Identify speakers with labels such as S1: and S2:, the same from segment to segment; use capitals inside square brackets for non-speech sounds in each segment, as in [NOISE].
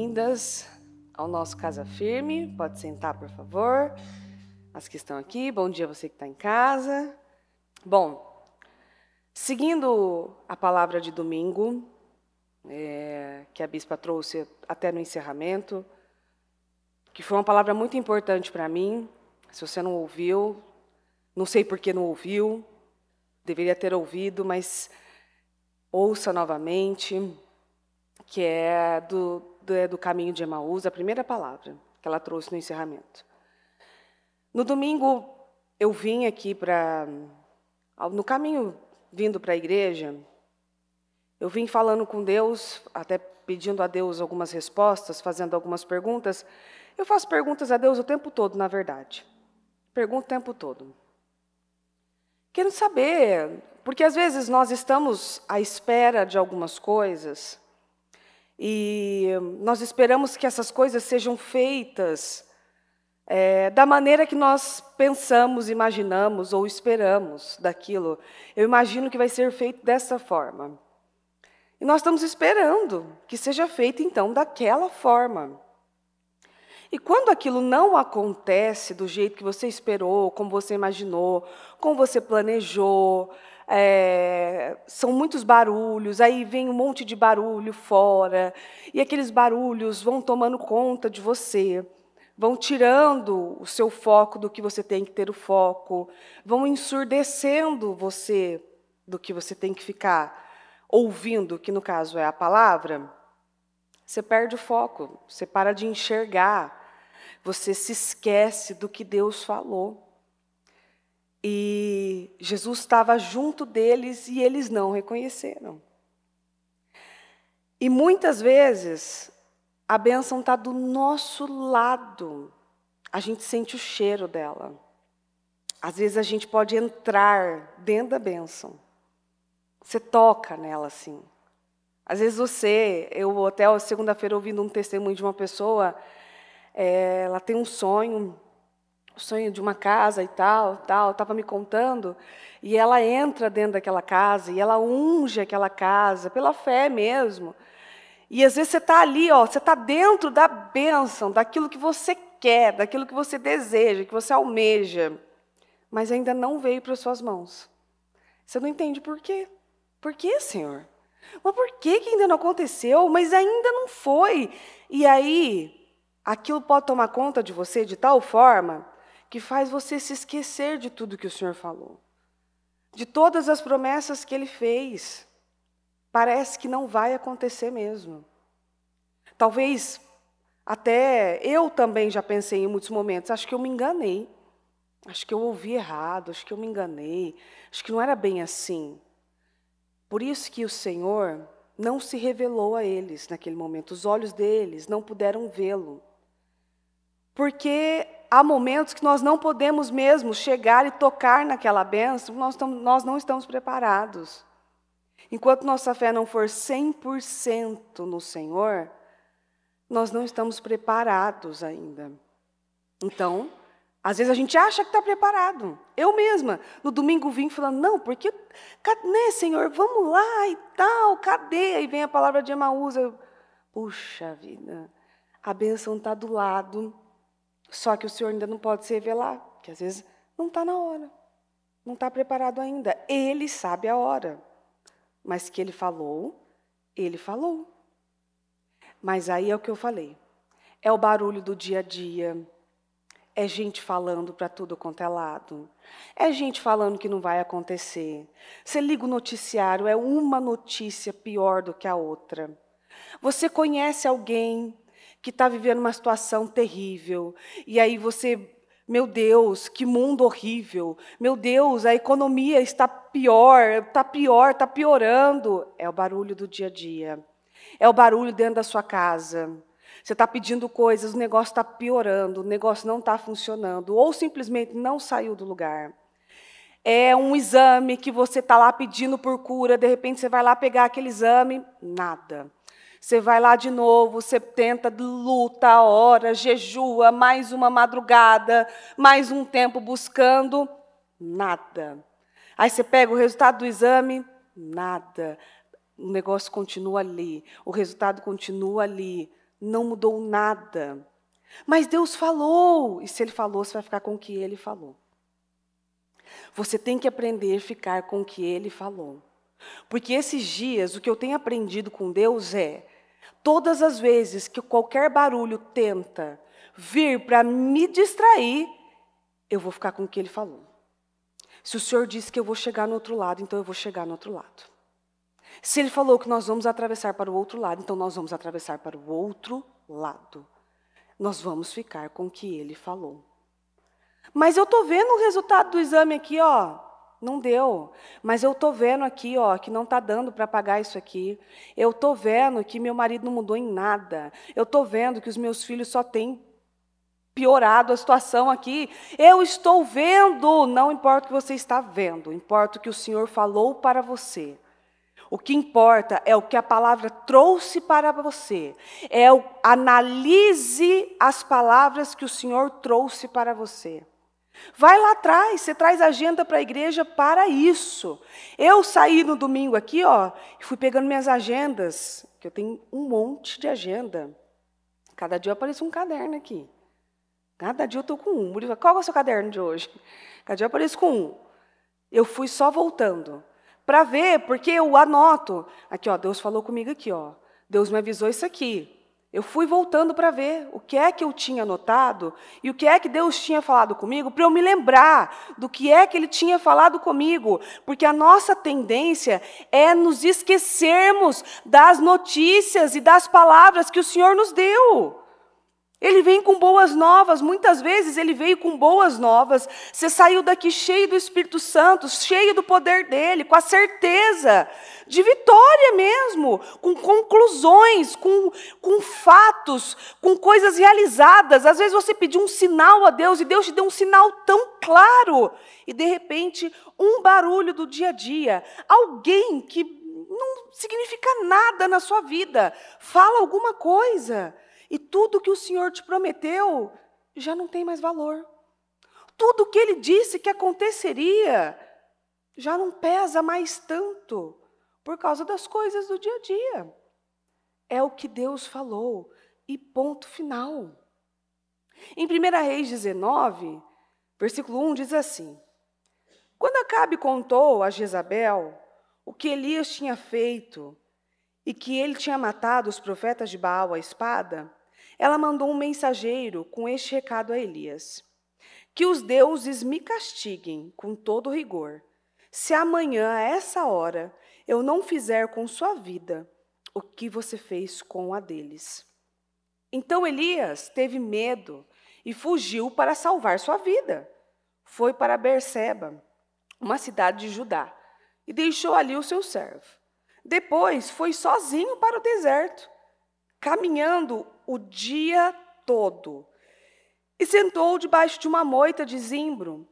S1: bem-vindas ao nosso Casa Firme. Pode sentar, por favor. As que estão aqui, bom dia você que está em casa. Bom, seguindo a palavra de domingo, é, que a bispa trouxe até no encerramento, que foi uma palavra muito importante para mim. Se você não ouviu, não sei por que não ouviu, deveria ter ouvido, mas ouça novamente, que é do, é do caminho de Emaús, a primeira palavra que ela trouxe no encerramento. No domingo, eu vim aqui para. No caminho vindo para a igreja, eu vim falando com Deus, até pedindo a Deus algumas respostas, fazendo algumas perguntas. Eu faço perguntas a Deus o tempo todo, na verdade. Pergunto o tempo todo. Quero saber, porque às vezes nós estamos à espera de algumas coisas e nós esperamos que essas coisas sejam feitas é, da maneira que nós pensamos, imaginamos ou esperamos daquilo. Eu imagino que vai ser feito dessa forma. E nós estamos esperando que seja feito, então, daquela forma. E quando aquilo não acontece do jeito que você esperou, como você imaginou, como você planejou, é, são muitos barulhos, aí vem um monte de barulho fora, e aqueles barulhos vão tomando conta de você, vão tirando o seu foco do que você tem que ter o foco, vão ensurdecendo você do que você tem que ficar ouvindo, que no caso é a palavra. Você perde o foco, você para de enxergar, você se esquece do que Deus falou. E Jesus estava junto deles e eles não reconheceram. E muitas vezes a bênção está do nosso lado, a gente sente o cheiro dela. Às vezes a gente pode entrar dentro da bênção. Você toca nela assim. Às vezes você, eu até segunda-feira ouvindo um testemunho de uma pessoa, é, ela tem um sonho o sonho de uma casa e tal, tal, estava me contando, e ela entra dentro daquela casa e ela unge aquela casa pela fé mesmo. E às vezes você está ali, ó, você está dentro da bênção, daquilo que você quer, daquilo que você deseja, que você almeja, mas ainda não veio para as suas mãos. Você não entende por quê? Por quê, Senhor? Mas por que, que ainda não aconteceu? Mas ainda não foi. E aí, aquilo pode tomar conta de você de tal forma que faz você se esquecer de tudo que o Senhor falou, de todas as promessas que ele fez. Parece que não vai acontecer mesmo. Talvez até eu também já pensei em muitos momentos, acho que eu me enganei. Acho que eu ouvi errado, acho que eu me enganei, acho que não era bem assim. Por isso que o Senhor não se revelou a eles naquele momento, os olhos deles não puderam vê-lo porque há momentos que nós não podemos mesmo chegar e tocar naquela bênção, nós, nós não estamos preparados. Enquanto nossa fé não for 100% no Senhor, nós não estamos preparados ainda. Então, às vezes a gente acha que está preparado. Eu mesma, no domingo vim falando, não, porque, né, Senhor, vamos lá e tal, cadê? Aí vem a palavra de Emaús, eu, puxa vida, a bênção está do lado, só que o Senhor ainda não pode se revelar, porque às vezes não está na hora, não está preparado ainda. Ele sabe a hora, mas que ele falou, ele falou. Mas aí é o que eu falei: é o barulho do dia a dia, é gente falando para tudo quanto é lado. É gente falando que não vai acontecer. Você liga o noticiário, é uma notícia pior do que a outra. Você conhece alguém que está vivendo uma situação terrível. E aí você, meu Deus, que mundo horrível. Meu Deus, a economia está pior, está pior, está piorando. É o barulho do dia a dia. É o barulho dentro da sua casa. Você está pedindo coisas, o negócio está piorando, o negócio não está funcionando, ou simplesmente não saiu do lugar. É um exame que você está lá pedindo por cura, de repente você vai lá pegar aquele exame, nada. Você vai lá de novo, você tenta, luta, ora, jejua, mais uma madrugada, mais um tempo buscando, nada. Aí você pega o resultado do exame, nada. O negócio continua ali, o resultado continua ali, não mudou nada. Mas Deus falou, e se Ele falou, você vai ficar com o que Ele falou. Você tem que aprender a ficar com o que Ele falou. Porque esses dias, o que eu tenho aprendido com Deus é: Todas as vezes que qualquer barulho tenta vir para me distrair, eu vou ficar com o que ele falou. Se o Senhor disse que eu vou chegar no outro lado, então eu vou chegar no outro lado. Se ele falou que nós vamos atravessar para o outro lado, então nós vamos atravessar para o outro lado. Nós vamos ficar com o que ele falou. Mas eu estou vendo o resultado do exame aqui, ó não deu. Mas eu estou vendo aqui, ó, que não está dando para pagar isso aqui. Eu estou vendo que meu marido não mudou em nada. Eu estou vendo que os meus filhos só têm piorado a situação aqui. Eu estou vendo, não importa o que você está vendo, importa o que o Senhor falou para você. O que importa é o que a palavra trouxe para você. É o, analise as palavras que o Senhor trouxe para você. Vai lá atrás, você traz agenda para a igreja para isso. Eu saí no domingo aqui, ó, e fui pegando minhas agendas, que eu tenho um monte de agenda. Cada dia aparece um caderno aqui. Cada dia eu estou com um. Murilo, qual é o seu caderno de hoje? Cada dia eu apareço com um. Eu fui só voltando para ver, porque eu anoto. Aqui, ó, Deus falou comigo aqui, ó. Deus me avisou isso aqui. Eu fui voltando para ver o que é que eu tinha notado e o que é que Deus tinha falado comigo, para eu me lembrar do que é que Ele tinha falado comigo, porque a nossa tendência é nos esquecermos das notícias e das palavras que o Senhor nos deu. Ele vem com boas novas, muitas vezes ele veio com boas novas. Você saiu daqui cheio do Espírito Santo, cheio do poder dele, com a certeza de vitória mesmo, com conclusões, com, com fatos, com coisas realizadas. Às vezes você pediu um sinal a Deus e Deus te deu um sinal tão claro, e de repente, um barulho do dia a dia, alguém que não significa nada na sua vida, fala alguma coisa. E tudo que o Senhor te prometeu já não tem mais valor. Tudo que ele disse que aconteceria já não pesa mais tanto por causa das coisas do dia a dia. É o que Deus falou e ponto final. Em 1 Reis 19, versículo 1 diz assim: Quando Acabe contou a Jezabel o que Elias tinha feito e que ele tinha matado os profetas de Baal à espada, ela mandou um mensageiro com este recado a Elias: Que os deuses me castiguem com todo rigor, se amanhã, a essa hora, eu não fizer com sua vida o que você fez com a deles. Então Elias teve medo e fugiu para salvar sua vida. Foi para Berseba, uma cidade de Judá, e deixou ali o seu servo. Depois foi sozinho para o deserto, caminhando o dia todo. E sentou debaixo de uma moita de zimbro.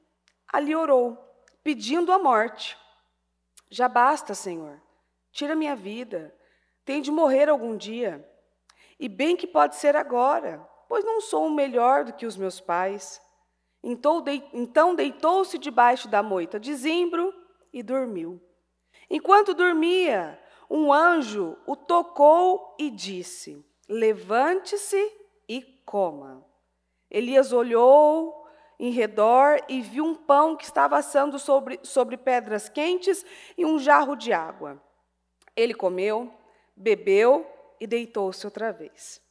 S1: Ali orou, pedindo a morte. Já basta, Senhor. Tira minha vida. Tem de morrer algum dia. E bem que pode ser agora, pois não sou o melhor do que os meus pais. Então, então deitou-se debaixo da moita de zimbro e dormiu. Enquanto dormia, um anjo o tocou e disse: Levante-se e coma. Elias olhou em redor e viu um pão que estava assando sobre, sobre pedras quentes e um jarro de água. Ele comeu, bebeu e deitou-se outra vez.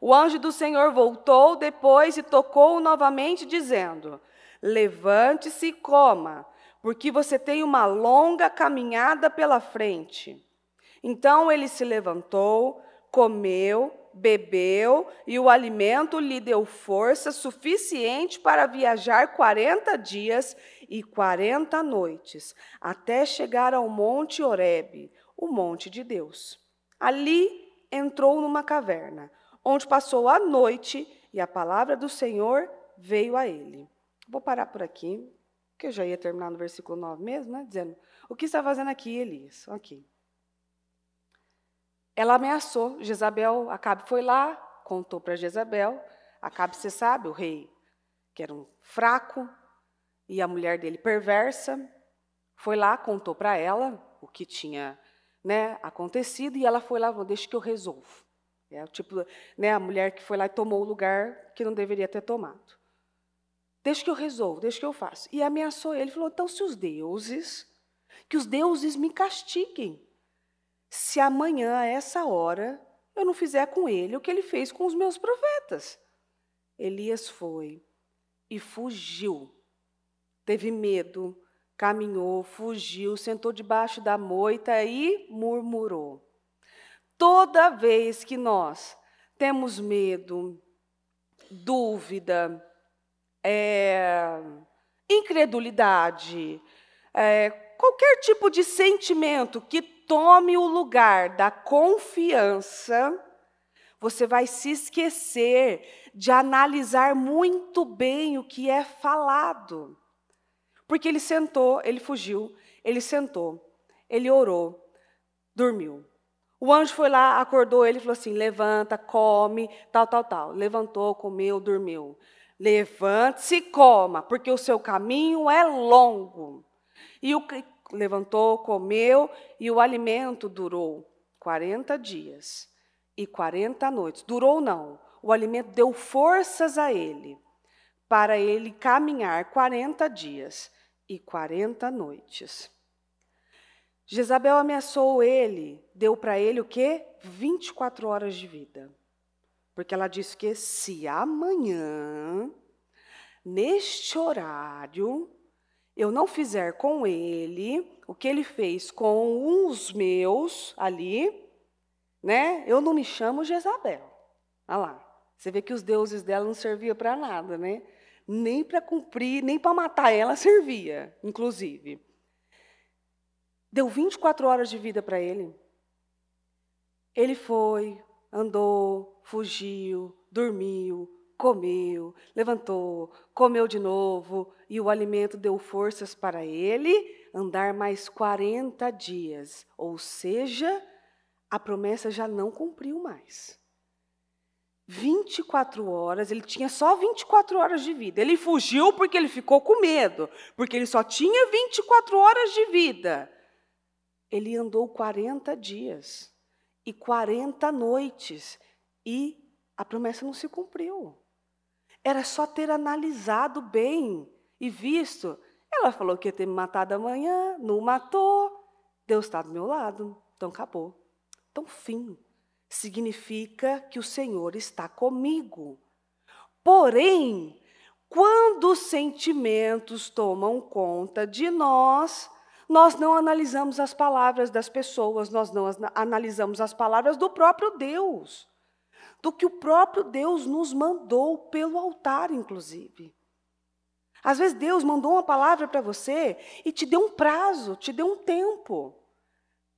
S1: O anjo do Senhor voltou depois e tocou novamente, dizendo: Levante-se e coma, porque você tem uma longa caminhada pela frente. Então ele se levantou, comeu, bebeu e o alimento lhe deu força suficiente para viajar 40 dias e 40 noites, até chegar ao monte Horebe, o monte de Deus. Ali entrou numa caverna, onde passou a noite e a palavra do Senhor veio a ele. Vou parar por aqui, que eu já ia terminar no versículo 9 mesmo, né? Dizendo: O que está fazendo aqui, Elias? Aqui. Okay ela ameaçou Jezabel. Acabe foi lá, contou para Jezabel. Acabe, você sabe, o rei, que era um fraco, e a mulher dele perversa, foi lá, contou para ela o que tinha né, acontecido, e ela foi lá, deixa que eu resolvo. É o tipo, né, a mulher que foi lá e tomou o lugar que não deveria ter tomado. Deixa que eu resolvo, deixa que eu faço. E ameaçou ele, falou: então, se os deuses, que os deuses me castiguem se amanhã, a essa hora, eu não fizer com ele o que ele fez com os meus profetas? Elias foi e fugiu. Teve medo, caminhou, fugiu, sentou debaixo da moita e murmurou. Toda vez que nós temos medo, dúvida, é, incredulidade, é, qualquer tipo de sentimento que tome o lugar da confiança, você vai se esquecer de analisar muito bem o que é falado. Porque ele sentou, ele fugiu, ele sentou, ele orou, dormiu. O anjo foi lá, acordou ele falou assim: levanta, come, tal, tal, tal. Levantou, comeu, dormiu. Levante-se e coma, porque o seu caminho é longo. E o levantou, comeu e o alimento durou 40 dias e 40 noites. Durou não, o alimento deu forças a ele para ele caminhar 40 dias e 40 noites. Jezabel ameaçou ele, deu para ele o quê? 24 horas de vida. Porque ela disse que se amanhã, neste horário, eu não fizer com ele o que ele fez com os meus ali, né? Eu não me chamo Jezabel. Olha lá. Você vê que os deuses dela não serviam para nada, né? Nem para cumprir, nem para matar ela servia, inclusive. Deu 24 horas de vida para ele. Ele foi, andou, fugiu, dormiu, comeu, levantou, comeu de novo, e o alimento deu forças para ele andar mais 40 dias, ou seja, a promessa já não cumpriu mais. 24 horas, ele tinha só 24 horas de vida. Ele fugiu porque ele ficou com medo, porque ele só tinha 24 horas de vida. Ele andou 40 dias e 40 noites e a promessa não se cumpriu. Era só ter analisado bem e visto. Ela falou que ia ter me matado amanhã, não matou. Deus está do meu lado, então acabou. Então, fim. Significa que o Senhor está comigo. Porém, quando os sentimentos tomam conta de nós, nós não analisamos as palavras das pessoas, nós não analisamos as palavras do próprio Deus, do que o próprio Deus nos mandou pelo altar, inclusive. Às vezes Deus mandou uma palavra para você e te deu um prazo, te deu um tempo.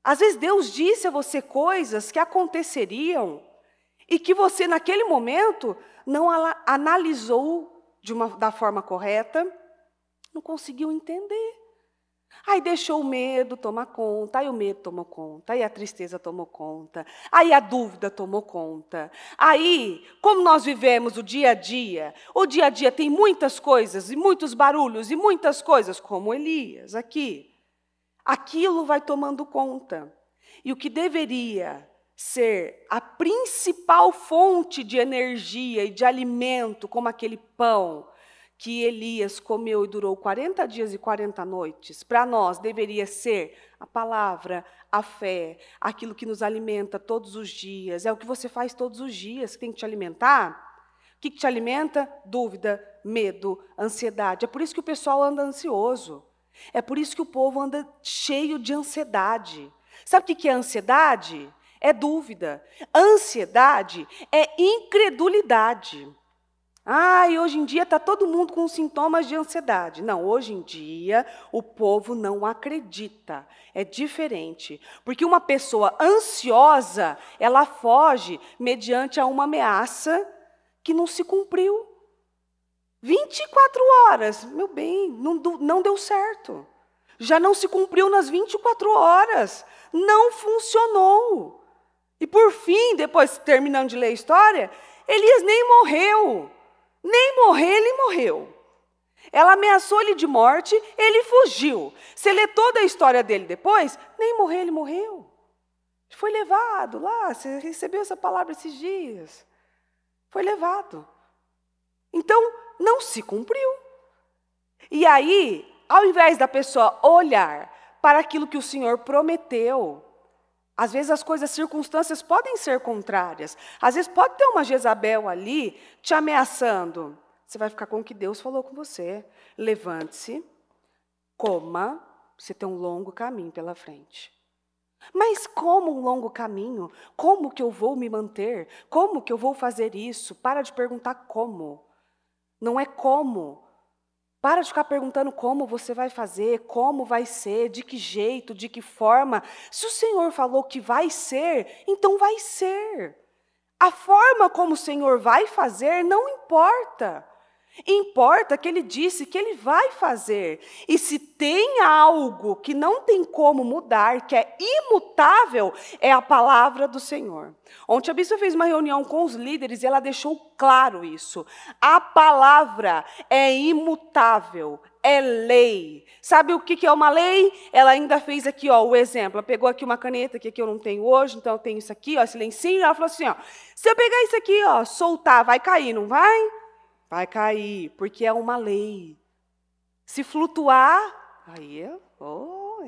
S1: Às vezes Deus disse a você coisas que aconteceriam e que você, naquele momento, não analisou uma, da forma correta, não conseguiu entender. Aí deixou o medo tomar conta, aí o medo tomou conta, aí a tristeza tomou conta, aí a dúvida tomou conta. Aí, como nós vivemos o dia a dia, o dia a dia tem muitas coisas e muitos barulhos e muitas coisas, como Elias aqui. Aquilo vai tomando conta. E o que deveria ser a principal fonte de energia e de alimento, como aquele pão, que Elias comeu e durou 40 dias e 40 noites, para nós deveria ser a palavra, a fé, aquilo que nos alimenta todos os dias, é o que você faz todos os dias, que tem que te alimentar. O que, que te alimenta? Dúvida, medo, ansiedade. É por isso que o pessoal anda ansioso. É por isso que o povo anda cheio de ansiedade. Sabe o que é ansiedade? É dúvida. Ansiedade é incredulidade. Ah, e hoje em dia está todo mundo com sintomas de ansiedade. Não, hoje em dia o povo não acredita. É diferente. Porque uma pessoa ansiosa, ela foge mediante a uma ameaça que não se cumpriu. 24 horas, meu bem, não, não deu certo. Já não se cumpriu nas 24 horas. Não funcionou. E por fim, depois terminando de ler a história, Elias nem morreu. Nem morrer, ele morreu. Ela ameaçou ele de morte, ele fugiu. Você lê toda a história dele depois, nem morrer, ele morreu. Foi levado lá, você recebeu essa palavra esses dias. Foi levado. Então, não se cumpriu. E aí, ao invés da pessoa olhar para aquilo que o Senhor prometeu, às vezes as coisas, as circunstâncias podem ser contrárias. Às vezes pode ter uma Jezabel ali te ameaçando. Você vai ficar com o que Deus falou com você. Levante-se, coma, você tem um longo caminho pela frente. Mas como um longo caminho? Como que eu vou me manter? Como que eu vou fazer isso? Para de perguntar como. Não é como, para de ficar perguntando como você vai fazer, como vai ser, de que jeito, de que forma. Se o Senhor falou que vai ser, então vai ser. A forma como o Senhor vai fazer não importa. Importa que ele disse que ele vai fazer. E se tem algo que não tem como mudar, que é imutável, é a palavra do Senhor. Ontem a Bíblia fez uma reunião com os líderes e ela deixou claro isso. A palavra é imutável, é lei. Sabe o que é uma lei? Ela ainda fez aqui ó, o exemplo. Ela pegou aqui uma caneta que aqui eu não tenho hoje, então eu tenho isso aqui, ó, esse lencinho. Ela falou assim: ó, se eu pegar isso aqui, ó, soltar, vai cair, não vai? vai cair, porque é uma lei. Se flutuar, aí é, oh,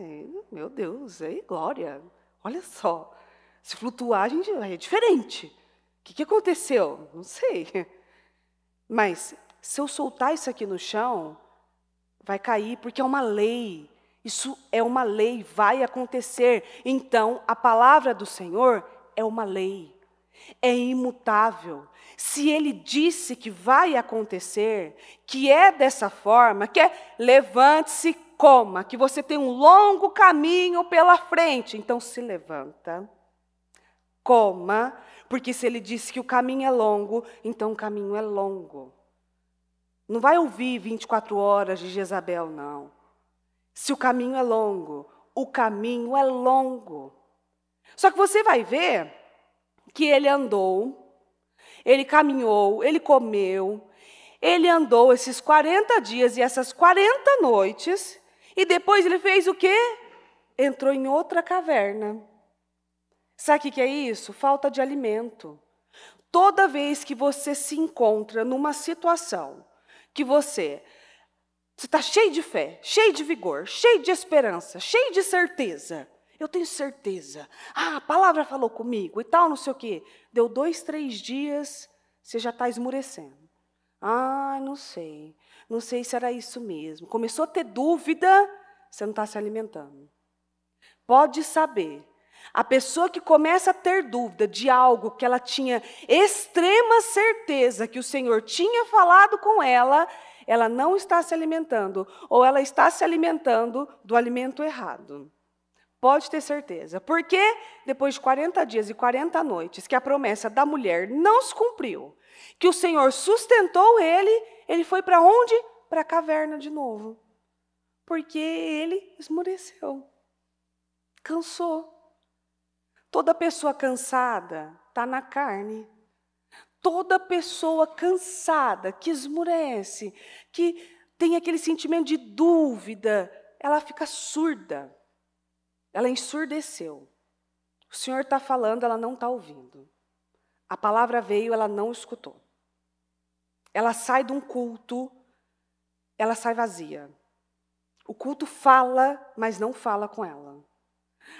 S1: meu Deus, aí glória. Olha só, se flutuar, a gente é diferente. O que, que aconteceu? Não sei. Mas se eu soltar isso aqui no chão, vai cair, porque é uma lei. Isso é uma lei, vai acontecer. Então, a palavra do Senhor é uma lei é imutável. Se ele disse que vai acontecer, que é dessa forma, que é levante-se, coma, que você tem um longo caminho pela frente, então se levanta, coma, porque se ele disse que o caminho é longo, então o caminho é longo. Não vai ouvir 24 horas de Jezabel, não. Se o caminho é longo, o caminho é longo. Só que você vai ver que ele andou, ele caminhou, ele comeu, ele andou esses 40 dias e essas 40 noites, e depois ele fez o quê? Entrou em outra caverna. Sabe o que é isso? Falta de alimento. Toda vez que você se encontra numa situação que você está cheio de fé, cheio de vigor, cheio de esperança, cheio de certeza, eu tenho certeza. Ah, a palavra falou comigo e tal, não sei o quê. Deu dois, três dias, você já está esmurecendo. Ah, não sei. Não sei se era isso mesmo. Começou a ter dúvida, você não está se alimentando. Pode saber. A pessoa que começa a ter dúvida de algo que ela tinha extrema certeza que o Senhor tinha falado com ela, ela não está se alimentando, ou ela está se alimentando do alimento errado. Pode ter certeza. Porque depois de 40 dias e 40 noites que a promessa da mulher não se cumpriu, que o Senhor sustentou ele, ele foi para onde? Para a caverna de novo. Porque ele esmoreceu. Cansou. Toda pessoa cansada está na carne. Toda pessoa cansada que esmurece, que tem aquele sentimento de dúvida, ela fica surda ela ensurdeceu. O Senhor está falando, ela não está ouvindo. A palavra veio, ela não escutou. Ela sai de um culto, ela sai vazia. O culto fala, mas não fala com ela.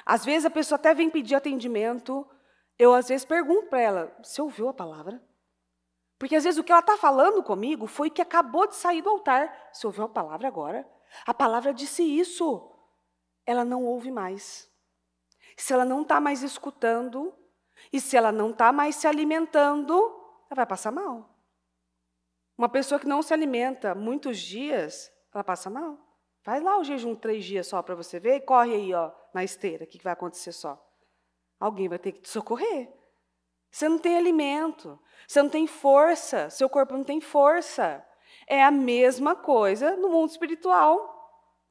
S1: Às vezes a pessoa até vem pedir atendimento. Eu, às vezes, pergunto para ela: Você ouviu a palavra? Porque às vezes o que ela está falando comigo foi que acabou de sair do altar. Você ouviu a palavra agora? A palavra disse isso ela não ouve mais. Se ela não está mais escutando, e se ela não está mais se alimentando, ela vai passar mal. Uma pessoa que não se alimenta muitos dias, ela passa mal. Vai lá o jejum três dias só para você ver e corre aí ó, na esteira, o que, que vai acontecer só? Alguém vai ter que te socorrer. Você não tem alimento, você não tem força, seu corpo não tem força. É a mesma coisa no mundo espiritual.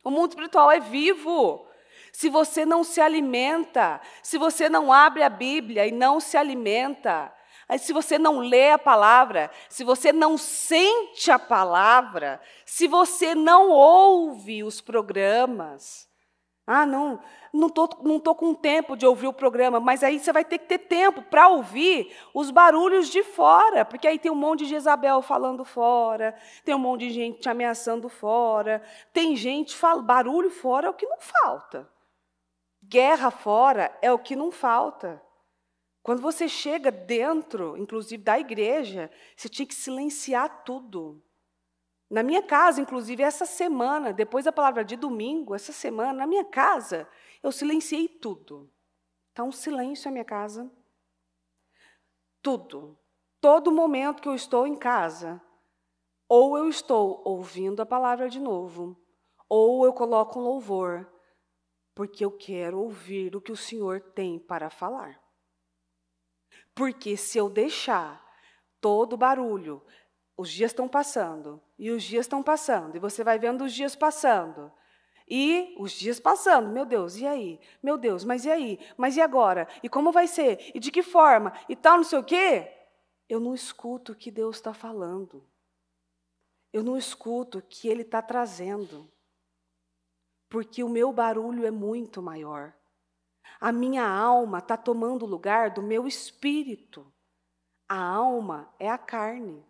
S1: O mundo espiritual é vivo. Se você não se alimenta, se você não abre a Bíblia e não se alimenta, se você não lê a palavra, se você não sente a palavra, se você não ouve os programas, ah, não, não estou tô, não tô com tempo de ouvir o programa, mas aí você vai ter que ter tempo para ouvir os barulhos de fora, porque aí tem um monte de Jezabel falando fora, tem um monte de gente te ameaçando fora, tem gente, fala, barulho fora é o que não falta. Guerra fora é o que não falta. Quando você chega dentro, inclusive da igreja, você tinha que silenciar tudo. Na minha casa, inclusive, essa semana, depois da palavra de domingo, essa semana, na minha casa, eu silenciei tudo. Está um silêncio na minha casa. Tudo. Todo momento que eu estou em casa, ou eu estou ouvindo a palavra de novo, ou eu coloco um louvor, porque eu quero ouvir o que o Senhor tem para falar. Porque se eu deixar todo barulho, os dias estão passando, e os dias estão passando, e você vai vendo os dias passando. E os dias passando, meu Deus, e aí? Meu Deus, mas e aí? Mas e agora? E como vai ser? E de que forma? E tal, não sei o quê? Eu não escuto o que Deus está falando. Eu não escuto o que Ele está trazendo. Porque o meu barulho é muito maior. A minha alma está tomando o lugar do meu espírito. A alma é a carne.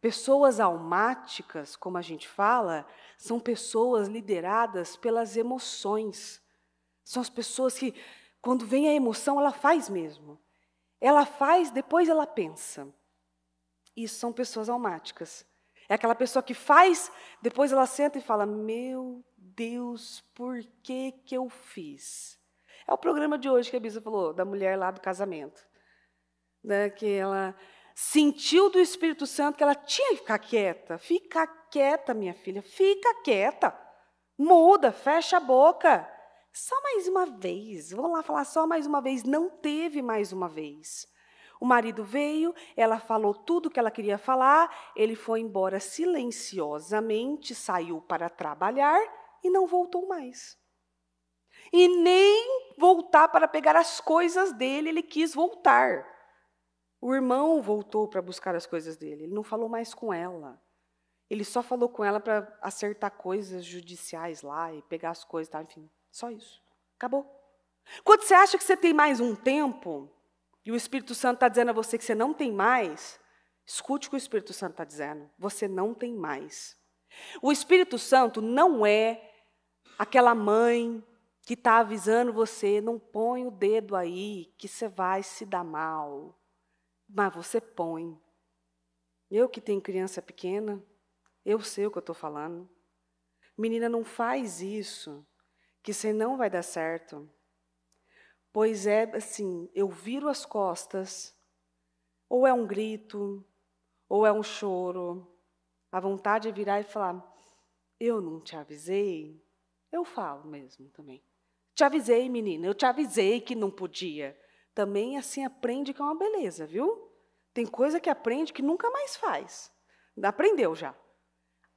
S1: Pessoas almáticas, como a gente fala, são pessoas lideradas pelas emoções. São as pessoas que, quando vem a emoção, ela faz mesmo. Ela faz, depois ela pensa. Isso são pessoas almáticas. É aquela pessoa que faz, depois ela senta e fala: Meu Deus, por que, que eu fiz? É o programa de hoje que a Bisa falou, da mulher lá do casamento. Né, que ela sentiu do Espírito Santo que ela tinha que ficar quieta. Fica quieta, minha filha, fica quieta. Muda, fecha a boca. Só mais uma vez. Vamos lá falar só mais uma vez. Não teve mais uma vez. O marido veio, ela falou tudo o que ela queria falar, ele foi embora silenciosamente, saiu para trabalhar e não voltou mais. E nem voltar para pegar as coisas dele, ele quis voltar. O irmão voltou para buscar as coisas dele, ele não falou mais com ela. Ele só falou com ela para acertar coisas judiciais lá e pegar as coisas, tá? enfim, só isso. Acabou. Quando você acha que você tem mais um tempo, e o Espírito Santo está dizendo a você que você não tem mais, escute o que o Espírito Santo está dizendo. Você não tem mais. O Espírito Santo não é aquela mãe que está avisando você, não põe o dedo aí, que você vai se dar mal. Mas você põe. Eu que tenho criança pequena, eu sei o que eu estou falando. Menina, não faz isso, que você não vai dar certo. Pois é assim, eu viro as costas, ou é um grito, ou é um choro. A vontade é virar e falar: Eu não te avisei. Eu falo mesmo também. Te avisei, menina, eu te avisei que não podia também assim aprende que é uma beleza, viu? Tem coisa que aprende que nunca mais faz. Aprendeu já.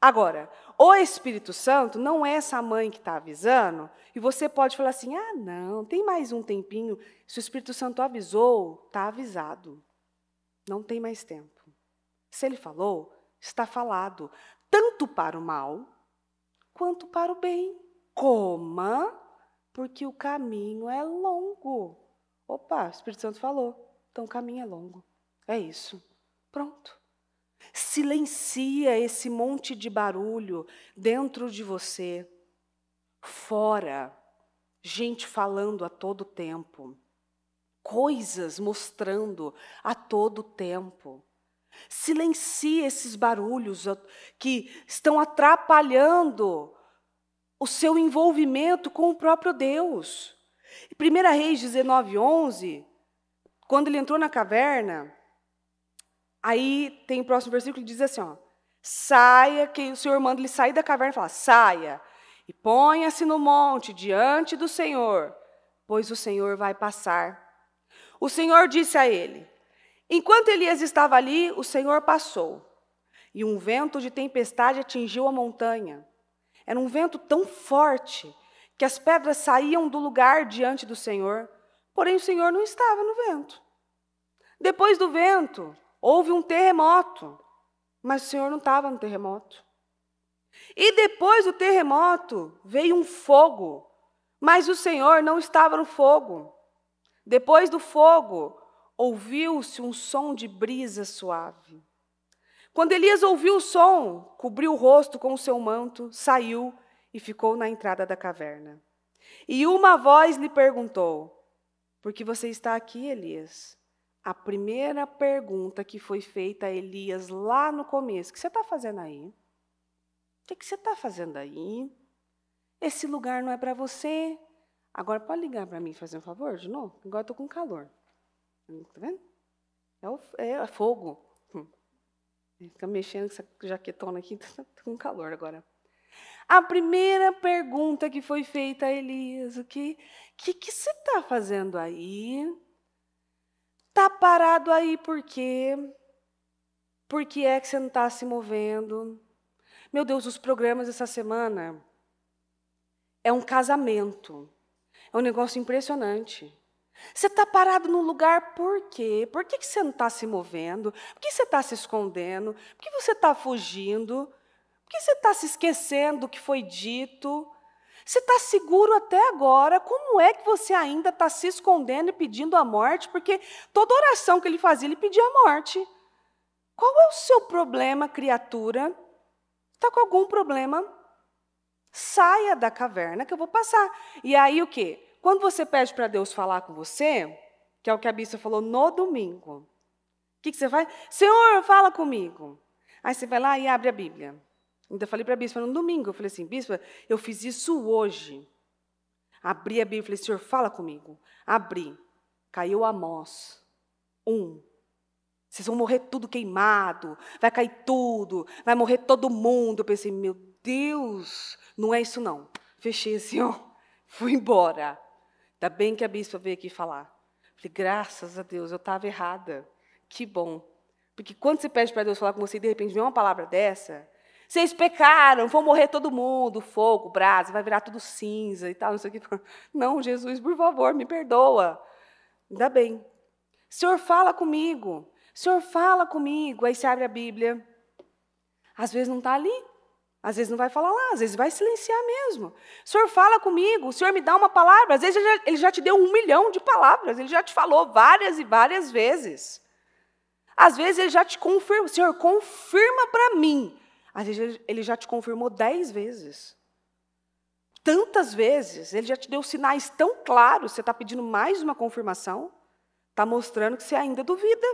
S1: Agora, o Espírito Santo não é essa mãe que está avisando, e você pode falar assim: ah, não, tem mais um tempinho. Se o Espírito Santo avisou, está avisado. Não tem mais tempo. Se ele falou, está falado, tanto para o mal quanto para o bem. Coma, porque o caminho é longo. Opa, o Espírito Santo falou. Então o caminho é longo. É isso. Pronto. Silencia esse monte de barulho dentro de você, fora, gente falando a todo tempo, coisas mostrando a todo tempo. Silencia esses barulhos que estão atrapalhando o seu envolvimento com o próprio Deus. 1 Reis 19, 11, quando ele entrou na caverna, aí tem o próximo versículo que diz assim, ó, saia, que o Senhor manda ele sair da caverna e fala, saia, e ponha-se no monte diante do Senhor, pois o Senhor vai passar. O Senhor disse a ele, enquanto Elias estava ali, o Senhor passou, e um vento de tempestade atingiu a montanha. Era um vento tão forte que as pedras saíam do lugar diante do Senhor, porém o Senhor não estava no vento. Depois do vento, houve um terremoto, mas o Senhor não estava no terremoto. E depois do terremoto, veio um fogo, mas o Senhor não estava no fogo. Depois do fogo, ouviu-se um som de brisa suave. Quando Elias ouviu o som, cobriu o rosto com o seu manto, saiu e ficou na entrada da caverna. E uma voz lhe perguntou: Por que você está aqui, Elias? A primeira pergunta que foi feita a Elias lá no começo: O que você está fazendo aí? O que, você está fazendo aí? Esse lugar não é para você. Agora pode ligar para mim, fazer um favor, de novo? Agora estou com calor. está vendo? É, o, é, é, fogo. Hum. Fica mexendo com essa jaquetona aqui, estou [LAUGHS] tá com calor agora. A primeira pergunta que foi feita a Elias, o que, que, que você está fazendo aí? Está parado aí por quê? Por que é que você não está se movendo? Meu Deus, os programas dessa semana é um casamento. É um negócio impressionante. Você está parado num lugar por quê? Por que, que você não está se movendo? Por que você está se escondendo? Por que você está fugindo? que você está se esquecendo do que foi dito? Você está seguro até agora? Como é que você ainda está se escondendo e pedindo a morte? Porque toda oração que ele fazia, ele pedia a morte. Qual é o seu problema, criatura? Está com algum problema? Saia da caverna que eu vou passar. E aí o quê? Quando você pede para Deus falar com você, que é o que a Bíblia falou no domingo, o que, que você faz? Senhor, fala comigo. Aí você vai lá e abre a Bíblia. Ainda falei para a bispa no domingo, eu falei assim, bispa, eu fiz isso hoje. Abri a Bíblia e falei, Senhor, fala comigo. Abri. Caiu Amós. Um. Vocês vão morrer tudo queimado, vai cair tudo, vai morrer todo mundo. Eu pensei, meu Deus, não é isso não. Fechei assim, ó, [LAUGHS] fui embora. Ainda bem que a bispa veio aqui falar. Falei, graças a Deus, eu estava errada. Que bom. Porque quando você pede para Deus falar com você e de repente vem uma palavra dessa, vocês pecaram, vão morrer todo mundo, fogo, brasa, vai virar tudo cinza e tal, não sei o que. [LAUGHS] Não, Jesus, por favor, me perdoa. Ainda bem. Senhor, fala comigo. Senhor, fala comigo. Aí você abre a Bíblia. Às vezes não está ali. Às vezes não vai falar lá, às vezes vai silenciar mesmo. O senhor fala comigo, o senhor me dá uma palavra. Às vezes ele já, ele já te deu um milhão de palavras, ele já te falou várias e várias vezes. Às vezes ele já te confirma, Senhor, confirma para mim às vezes ele já te confirmou dez vezes. Tantas vezes, ele já te deu sinais tão claros, você está pedindo mais uma confirmação, está mostrando que você ainda duvida.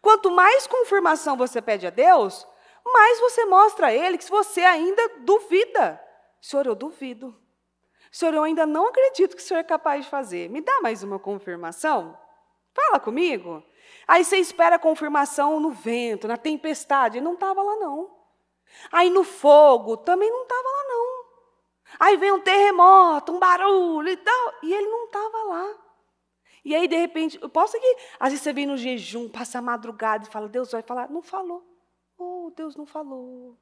S1: Quanto mais confirmação você pede a Deus, mais você mostra a Ele que você ainda duvida. Senhor, eu duvido. Senhor, eu ainda não acredito que o Senhor é capaz de fazer. Me dá mais uma confirmação? Fala comigo. Aí você espera a confirmação no vento, na tempestade. Não estava lá, não. Aí no fogo também não estava lá, não. Aí vem um terremoto, um barulho e tal, e ele não estava lá. E aí, de repente, eu posso que às vezes você vem no jejum, passa a madrugada e fala, Deus vai falar, não falou. Oh, Deus não falou.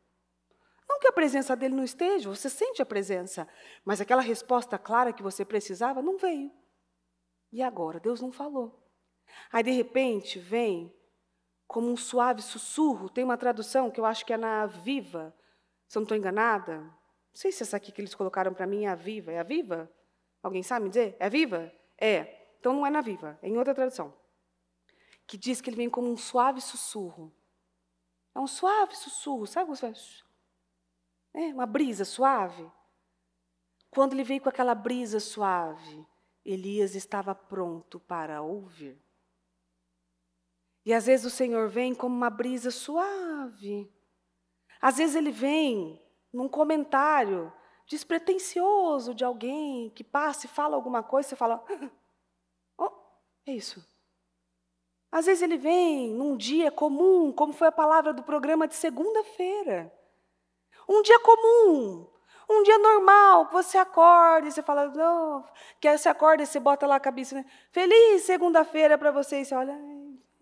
S1: Não que a presença dele não esteja, você sente a presença, mas aquela resposta clara que você precisava não veio. E agora? Deus não falou. Aí, de repente, vem como um suave sussurro. Tem uma tradução que eu acho que é na Viva, se eu não estou enganada. Não sei se essa aqui que eles colocaram para mim é a Viva. É a Viva? Alguém sabe me dizer? É a Viva? É. Então não é na Viva, é em outra tradução. Que diz que ele vem como um suave sussurro. É um suave sussurro, sabe como você É uma brisa suave. Quando ele veio com aquela brisa suave, Elias estava pronto para ouvir. E às vezes o Senhor vem como uma brisa suave. Às vezes ele vem num comentário despretensioso de alguém que passa e fala alguma coisa, você fala: "Oh, é isso". Às vezes ele vem num dia comum, como foi a palavra do programa de segunda-feira. Um dia comum, um dia normal, você acorda e você fala, não, que você acorda e você bota lá a cabeça, né? Feliz segunda-feira para você, e você olha,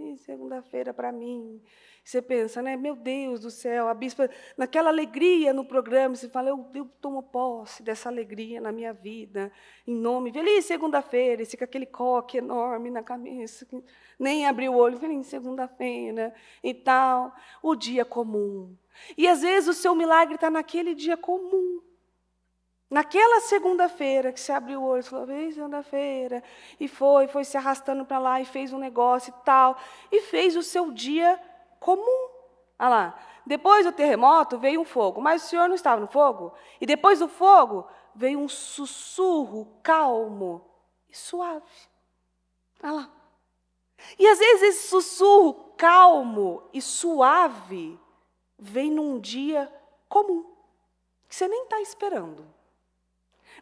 S1: e segunda-feira para mim. Você pensa, né? Meu Deus do céu, a bispa, naquela alegria no programa, você fala, eu, eu tomo posse dessa alegria na minha vida, em nome. feliz segunda-feira, e fica aquele coque enorme na cabeça, nem abriu o olho, feliz segunda-feira e tal. O dia comum. E às vezes o seu milagre está naquele dia comum. Naquela segunda-feira que se abriu o olho, falou, vem segunda-feira, e foi, foi se arrastando para lá, e fez um negócio e tal, e fez o seu dia comum. Olha lá, depois do terremoto veio um fogo, mas o senhor não estava no fogo. E depois do fogo veio um sussurro calmo e suave. Olha lá. E às vezes esse sussurro calmo e suave vem num dia comum, que você nem está esperando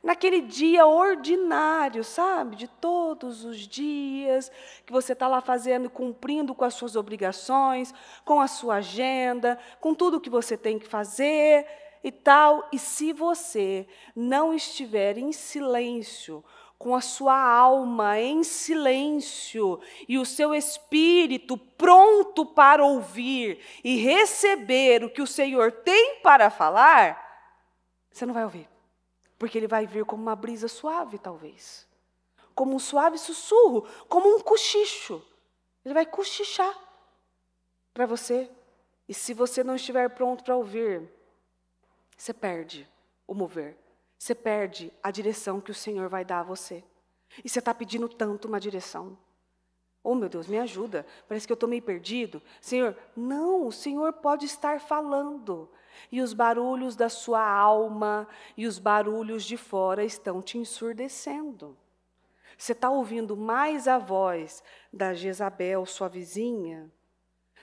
S1: naquele dia ordinário, sabe? De todos os dias, que você está lá fazendo, cumprindo com as suas obrigações, com a sua agenda, com tudo que você tem que fazer e tal. E se você não estiver em silêncio, com a sua alma em silêncio e o seu espírito pronto para ouvir e receber o que o Senhor tem para falar, você não vai ouvir. Porque ele vai vir como uma brisa suave, talvez. Como um suave sussurro, como um cochicho. Ele vai cochichar para você. E se você não estiver pronto para ouvir, você perde o mover. Você perde a direção que o Senhor vai dar a você. E você está pedindo tanto uma direção. Oh, meu Deus, me ajuda. Parece que eu estou meio perdido. Senhor, não, o Senhor pode estar falando e os barulhos da sua alma e os barulhos de fora estão te ensurdecendo. Você está ouvindo mais a voz da Jezabel, sua vizinha,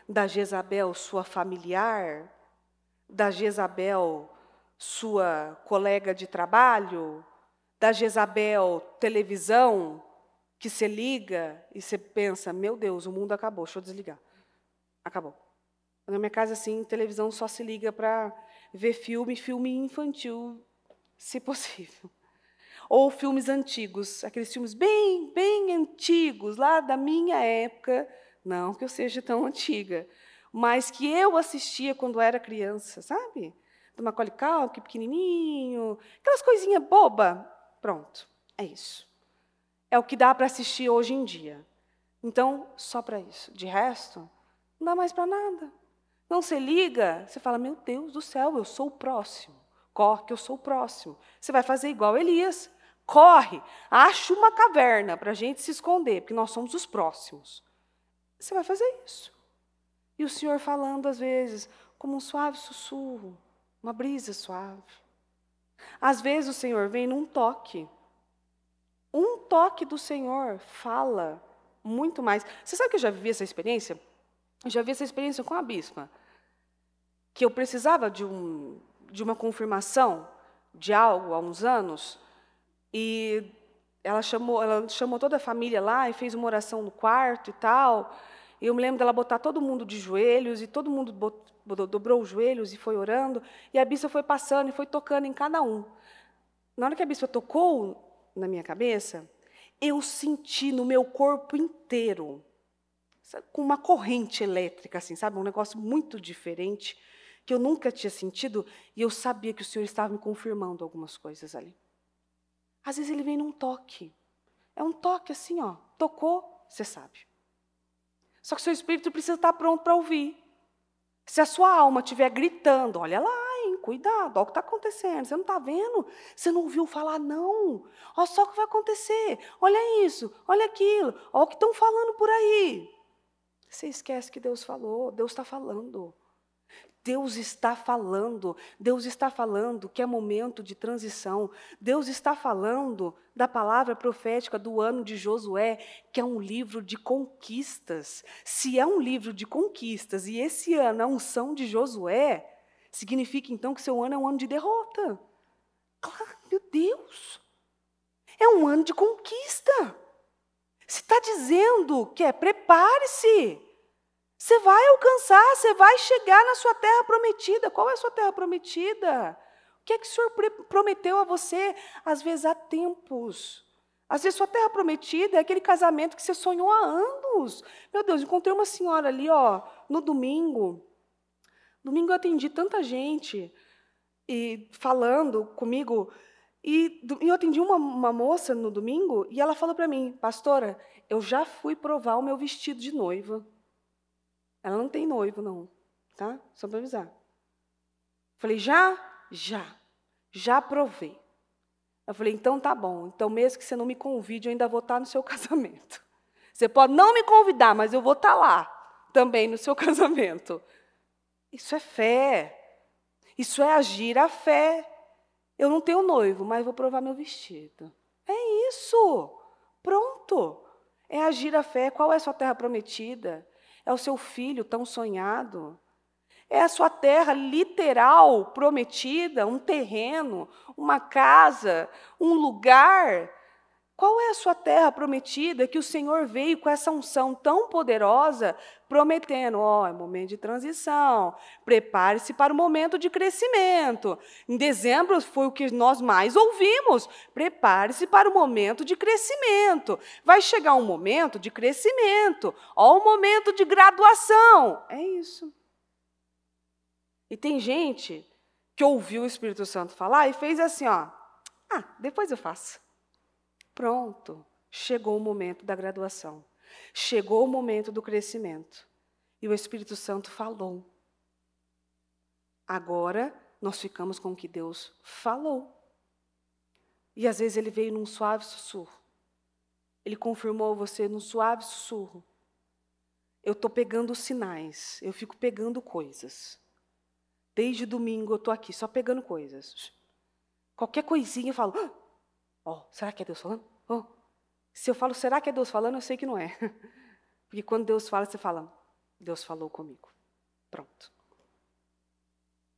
S1: da Jezabel, sua familiar, da Jezabel, sua colega de trabalho, da Jezabel, televisão, que você liga e você pensa: meu Deus, o mundo acabou, deixa eu desligar. Acabou. Na minha casa, assim, televisão só se liga para ver filme, filme infantil, se [LAUGHS] possível. Ou filmes antigos, aqueles filmes bem, bem antigos, lá da minha época. Não que eu seja tão antiga, mas que eu assistia quando era criança, sabe? Do Macaulay Culkin, pequenininho, aquelas coisinhas boba. Pronto, é isso. É o que dá para assistir hoje em dia. Então, só para isso. De resto, não dá mais para nada. Não se liga, você fala: Meu Deus do céu, eu sou o próximo. Corre, que eu sou o próximo. Você vai fazer igual Elias. Corre, acha uma caverna para a gente se esconder, porque nós somos os próximos. Você vai fazer isso. E o Senhor falando, às vezes, como um suave sussurro, uma brisa suave. Às vezes o Senhor vem num toque. Um toque do Senhor fala muito mais. Você sabe que eu já vivi essa experiência? Eu já vi essa experiência com a bispa que eu precisava de, um, de uma confirmação de algo há uns anos, e ela chamou, ela chamou toda a família lá e fez uma oração no quarto e tal. E eu me lembro dela botar todo mundo de joelhos, e todo mundo botou, dobrou os joelhos e foi orando, e a bispa foi passando e foi tocando em cada um. Na hora que a bispa tocou na minha cabeça, eu senti no meu corpo inteiro, com uma corrente elétrica, assim, sabe? Um negócio muito diferente que eu nunca tinha sentido, e eu sabia que o Senhor estava me confirmando algumas coisas ali. Às vezes ele vem num toque. É um toque assim, ó. Tocou, você sabe. Só que seu espírito precisa estar pronto para ouvir. Se a sua alma estiver gritando, olha lá, hein, cuidado, olha o que está acontecendo, você não está vendo? Você não ouviu falar, não. Olha só o que vai acontecer, olha isso, olha aquilo, olha o que estão falando por aí. Você esquece que Deus falou, Deus está falando. Deus está falando, Deus está falando que é momento de transição, Deus está falando da palavra profética do ano de Josué, que é um livro de conquistas. Se é um livro de conquistas e esse ano é a unção de Josué, significa então que seu ano é um ano de derrota. Claro, meu Deus! É um ano de conquista. Se está dizendo que é prepare-se. Você vai alcançar, você vai chegar na sua terra prometida. Qual é a sua terra prometida? O que é que o Senhor prometeu a você? Às vezes há tempos. Às vezes sua terra prometida é aquele casamento que você sonhou há anos. Meu Deus, encontrei uma senhora ali, ó, no domingo. Domingo eu atendi tanta gente e falando comigo. E, eu atendi uma, uma moça no domingo e ela falou para mim, pastora, eu já fui provar o meu vestido de noiva. Ela não tem noivo, não, tá? Só para avisar. Falei, já? Já. Já provei. Eu falei, então tá bom. Então, mesmo que você não me convide, eu ainda vou estar tá no seu [LAUGHS] casamento. Você pode não me convidar, mas eu vou estar tá lá também no seu [LAUGHS] casamento. Isso é fé. Isso é agir a fé. Eu não tenho noivo, mas vou provar meu vestido. É isso. Pronto. É agir a fé. Qual é a sua terra prometida? É o seu filho tão sonhado. É a sua terra literal prometida, um terreno, uma casa, um lugar qual é a sua terra prometida que o Senhor veio com essa unção tão poderosa, prometendo: ó, oh, é momento de transição, prepare-se para o momento de crescimento. Em dezembro foi o que nós mais ouvimos: prepare-se para o momento de crescimento. Vai chegar um momento de crescimento, ó, um momento de graduação. É isso. E tem gente que ouviu o Espírito Santo falar e fez assim: ó, ah, depois eu faço. Pronto, chegou o momento da graduação. Chegou o momento do crescimento. E o Espírito Santo falou. Agora nós ficamos com o que Deus falou. E às vezes ele veio num suave sussurro. Ele confirmou você num suave sussurro. Eu estou pegando sinais, eu fico pegando coisas. Desde domingo eu estou aqui, só pegando coisas. Qualquer coisinha eu falo, ah! Ó, oh, será que é Deus falando? Oh. Se eu falo, será que é Deus falando? Eu sei que não é. [LAUGHS] Porque quando Deus fala, você fala, Deus falou comigo. Pronto.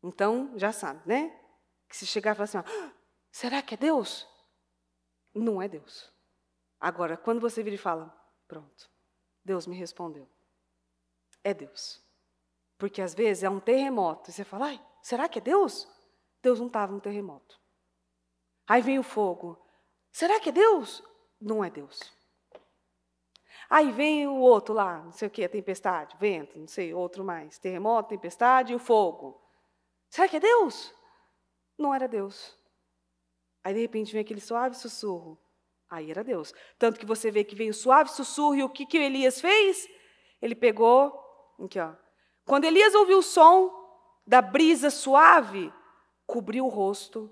S1: Então, já sabe, né? Que se chegar e falar assim, ó, ah, será que é Deus? Não é Deus. Agora, quando você vira e fala, pronto, Deus me respondeu. É Deus. Porque às vezes é um terremoto. E você fala, ai, será que é Deus? Deus não estava no terremoto. Aí vem o fogo. Será que é Deus? Não é Deus. Aí vem o outro lá, não sei o que, a tempestade, vento, não sei, outro mais, terremoto, tempestade e o fogo. Será que é Deus? Não era Deus. Aí de repente vem aquele suave sussurro. Aí era Deus. Tanto que você vê que vem o suave sussurro e o que, que o Elias fez? Ele pegou. Aqui, ó. Quando Elias ouviu o som da brisa suave, cobriu o rosto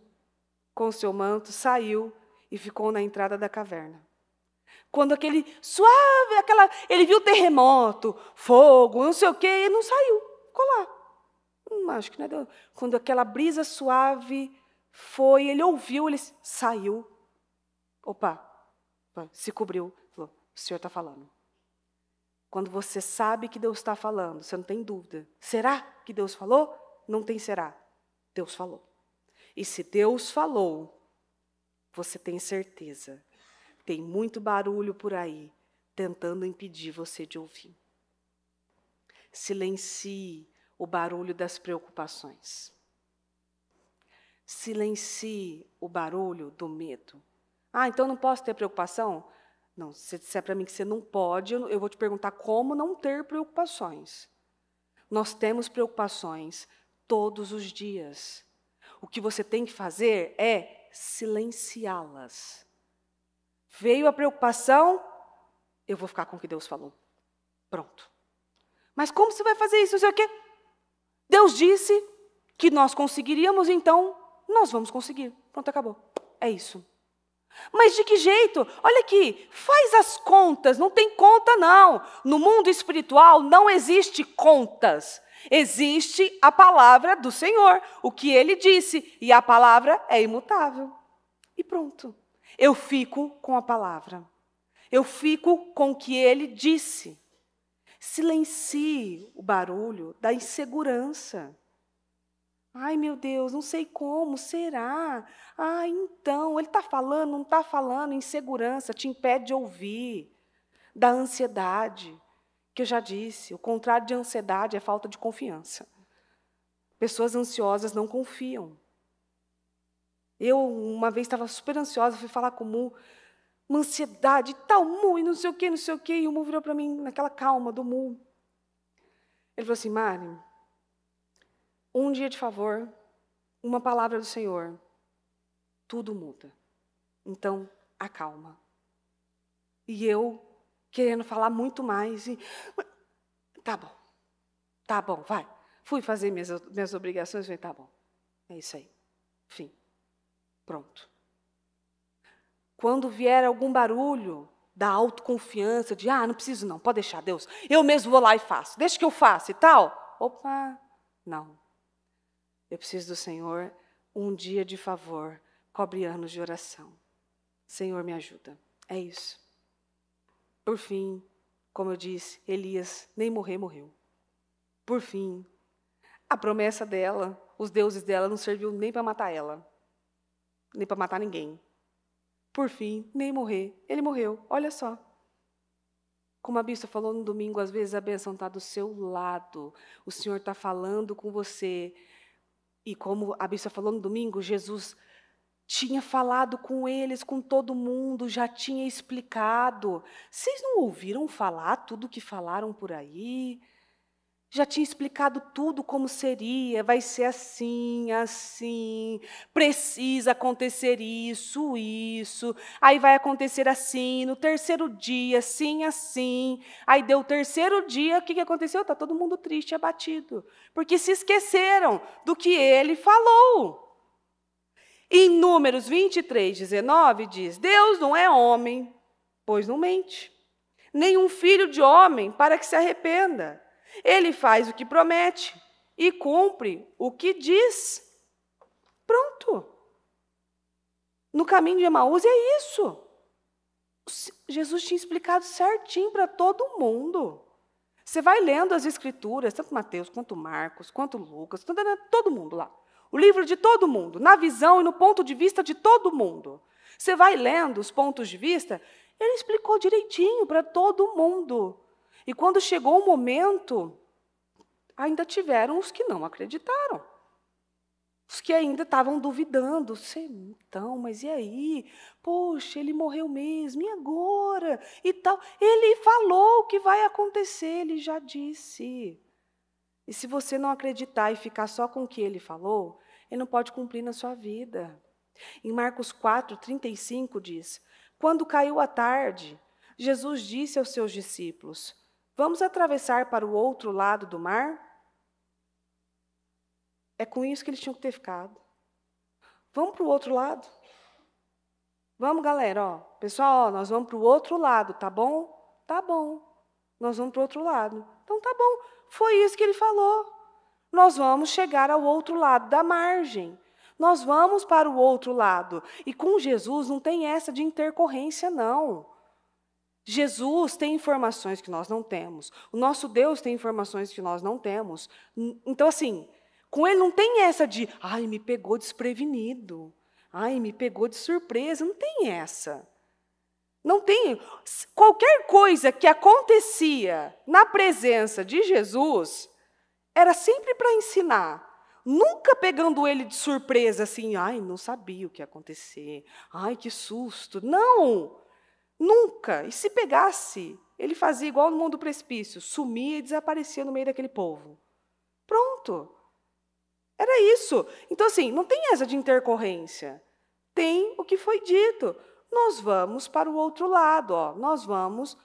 S1: com o seu manto, saiu e ficou na entrada da caverna. Quando aquele suave, aquela, ele viu terremoto, fogo, não sei o quê, e não saiu, ficou lá. Hum, acho que não é Deus. Quando aquela brisa suave foi, ele ouviu, ele saiu. Opa, se cobriu, falou: o Senhor está falando. Quando você sabe que Deus está falando, você não tem dúvida. Será que Deus falou? Não tem será. Deus falou. E se Deus falou, você tem certeza. Tem muito barulho por aí tentando impedir você de ouvir. Silencie o barulho das preocupações. Silencie o barulho do medo. Ah, então não posso ter preocupação? Não, se você disser para mim que você não pode, eu vou te perguntar como não ter preocupações. Nós temos preocupações todos os dias. O que você tem que fazer é silenciá-las. Veio a preocupação, eu vou ficar com o que Deus falou. Pronto. Mas como você vai fazer isso? Não sei o quê. Deus disse que nós conseguiríamos, então nós vamos conseguir. Pronto, acabou. É isso. Mas de que jeito? Olha aqui, faz as contas, não tem conta não. No mundo espiritual não existe contas. Existe a palavra do Senhor, o que ele disse, e a palavra é imutável. E pronto. Eu fico com a palavra. Eu fico com o que ele disse. Silencie o barulho da insegurança. Ai, meu Deus, não sei como, será? Ah, então, ele está falando, não está falando, insegurança te impede de ouvir, da ansiedade, que eu já disse, o contrário de ansiedade é falta de confiança. Pessoas ansiosas não confiam. Eu, uma vez, estava super ansiosa, fui falar com o Mu, uma ansiedade tal, Mu, e não sei o quê, não sei o quê, e o Mu virou para mim, naquela calma do Mu. Ele falou assim, Mari, um dia de favor, uma palavra do Senhor, tudo muda. Então, acalma. E eu querendo falar muito mais. E, tá bom, tá bom, vai. Fui fazer minhas, minhas obrigações, falei, tá bom, é isso aí, fim, pronto. Quando vier algum barulho da autoconfiança, de, ah, não preciso não, pode deixar, Deus, eu mesmo vou lá e faço, deixa que eu faça e tal. Opa, não. Eu preciso do Senhor, um dia de favor, cobre anos de oração. Senhor, me ajuda. É isso. Por fim, como eu disse, Elias nem morrer morreu. Por fim, a promessa dela, os deuses dela não serviu nem para matar ela, nem para matar ninguém. Por fim, nem morrer, ele morreu. Olha só. Como a Bíblia falou no domingo, às vezes a bênção está do seu lado. O Senhor está falando com você. E como a Bíblia falou no domingo, Jesus tinha falado com eles, com todo mundo, já tinha explicado. Vocês não ouviram falar tudo o que falaram por aí? Já tinha explicado tudo como seria, vai ser assim, assim, precisa acontecer isso, isso, aí vai acontecer assim, no terceiro dia, assim, assim. Aí deu o terceiro dia, o que, que aconteceu? Está todo mundo triste, abatido, porque se esqueceram do que ele falou. Em Números 23, 19, diz: Deus não é homem, pois não mente, nem um filho de homem para que se arrependa. Ele faz o que promete e cumpre o que diz. Pronto. No caminho de Emaús é isso. Jesus tinha explicado certinho para todo mundo. Você vai lendo as escrituras, tanto Mateus, quanto Marcos, quanto Lucas, todo mundo lá. O livro de todo mundo, na visão e no ponto de vista de todo mundo. Você vai lendo os pontos de vista, ele explicou direitinho para todo mundo. E quando chegou o momento, ainda tiveram os que não acreditaram. Os que ainda estavam duvidando, então, mas e aí? Poxa, ele morreu mesmo, e agora? E tal. Ele falou o que vai acontecer, ele já disse. E se você não acreditar e ficar só com o que ele falou, ele não pode cumprir na sua vida. Em Marcos 4, 35 diz: Quando caiu a tarde, Jesus disse aos seus discípulos: Vamos atravessar para o outro lado do mar? É com isso que eles tinham que ter ficado. Vamos para o outro lado. Vamos, galera, ó. Pessoal, ó, nós vamos para o outro lado, tá bom? Tá bom. Nós vamos para o outro lado. Então tá bom. Foi isso que ele falou. Nós vamos chegar ao outro lado da margem. Nós vamos para o outro lado. E com Jesus não tem essa de intercorrência, não. Jesus tem informações que nós não temos. O nosso Deus tem informações que nós não temos. Então, assim, com ele não tem essa de, ai, me pegou desprevenido. Ai, me pegou de surpresa. Não tem essa. Não tem. Qualquer coisa que acontecia na presença de Jesus era sempre para ensinar. Nunca pegando ele de surpresa, assim, ai, não sabia o que ia acontecer, ai, que susto. Não! Nunca. E se pegasse, ele fazia igual no mundo do precipício: sumia e desaparecia no meio daquele povo. Pronto. Era isso. Então, assim, não tem essa de intercorrência. Tem o que foi dito nós vamos para o outro lado, ó, nós vamos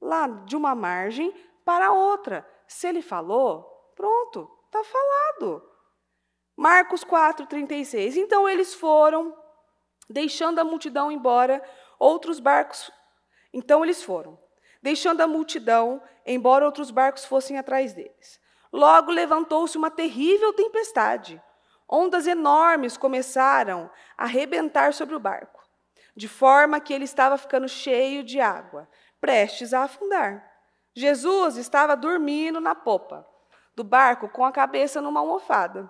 S1: lá de uma margem para a outra. Se ele falou, pronto, está falado. Marcos 4,36. Então eles foram, deixando a multidão embora, outros barcos. Então eles foram, deixando a multidão, embora outros barcos fossem atrás deles. Logo levantou-se uma terrível tempestade. Ondas enormes começaram a rebentar sobre o barco de forma que ele estava ficando cheio de água, prestes a afundar. Jesus estava dormindo na popa do barco com a cabeça numa almofada.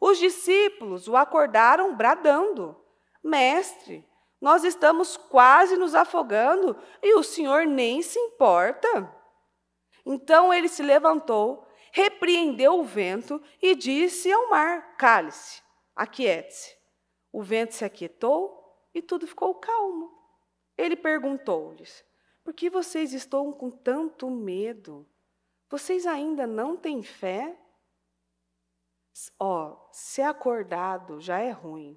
S1: Os discípulos o acordaram bradando: Mestre, nós estamos quase nos afogando e o senhor nem se importa. Então ele se levantou, repreendeu o vento e disse ao mar: Cale-se, aquiete-se. O vento se aquietou e tudo ficou calmo. Ele perguntou-lhes: Por que vocês estão com tanto medo? Vocês ainda não têm fé? Ó, oh, se acordado já é ruim.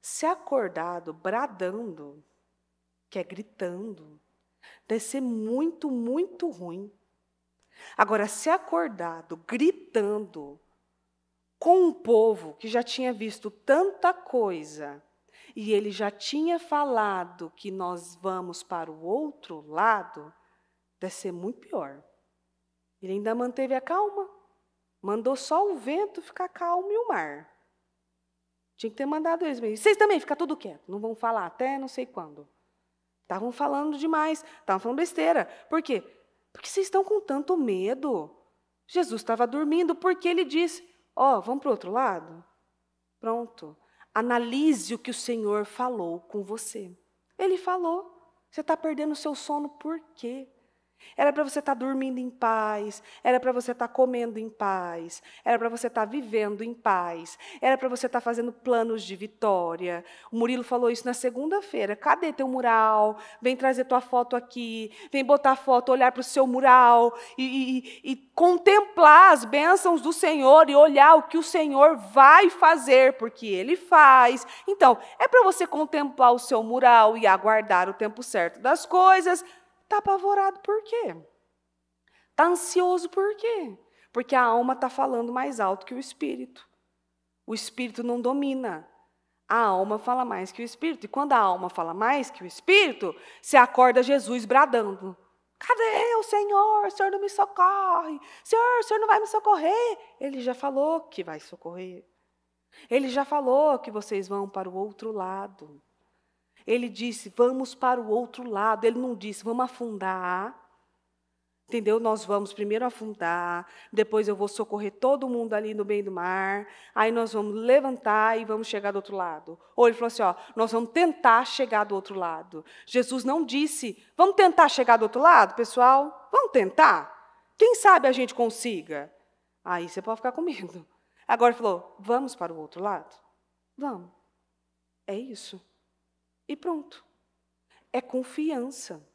S1: Se acordado bradando, que é gritando, deve ser muito, muito ruim. Agora, se acordado gritando com um povo que já tinha visto tanta coisa, e ele já tinha falado que nós vamos para o outro lado, deve ser muito pior. Ele ainda manteve a calma, mandou só o vento ficar calmo e o mar. Tinha que ter mandado eles. Mesmo. Vocês também, fica tudo quieto, não vão falar até não sei quando. Estavam falando demais, estavam falando besteira. Por quê? Porque vocês estão com tanto medo. Jesus estava dormindo porque ele disse: Ó, oh, vamos para o outro lado? Pronto. Analise o que o Senhor falou com você. Ele falou. Você está perdendo o seu sono por quê? Era para você estar tá dormindo em paz, era para você estar tá comendo em paz, era para você estar tá vivendo em paz, era para você estar fazendo planos de vitória. O Murilo falou isso na segunda-feira. Cadê teu mural? Vem trazer tua foto aqui, vem botar a foto, olhar para o seu mural e, e, e contemplar as bênçãos do Senhor e olhar o que o Senhor vai fazer, porque Ele faz. Então, é para você contemplar o seu mural e aguardar o tempo certo das coisas Está apavorado por quê? Está ansioso por quê? Porque a alma está falando mais alto que o espírito. O espírito não domina. A alma fala mais que o espírito. E quando a alma fala mais que o espírito, se acorda Jesus bradando: Cadê o Senhor? O Senhor não me socorre. Senhor, o Senhor não vai me socorrer. Ele já falou que vai socorrer. Ele já falou que vocês vão para o outro lado. Ele disse: vamos para o outro lado. Ele não disse: vamos afundar. Entendeu? Nós vamos primeiro afundar, depois eu vou socorrer todo mundo ali no meio do mar, aí nós vamos levantar e vamos chegar do outro lado. Ou ele falou assim: ó, nós vamos tentar chegar do outro lado. Jesus não disse: vamos tentar chegar do outro lado, pessoal? Vamos tentar? Quem sabe a gente consiga? Aí você pode ficar com medo. Agora ele falou: vamos para o outro lado? Vamos. É isso. E pronto. É confiança.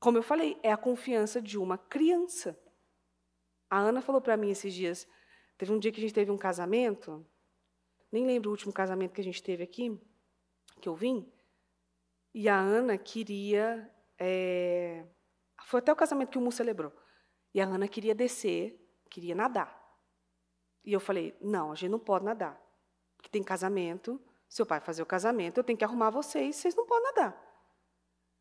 S1: Como eu falei, é a confiança de uma criança. A Ana falou para mim esses dias, teve um dia que a gente teve um casamento, nem lembro o último casamento que a gente teve aqui, que eu vim, e a Ana queria. É, foi até o casamento que o Mu celebrou. E a Ana queria descer, queria nadar. E eu falei: não, a gente não pode nadar, porque tem casamento seu pai fazer o casamento, eu tenho que arrumar vocês, vocês não podem nadar.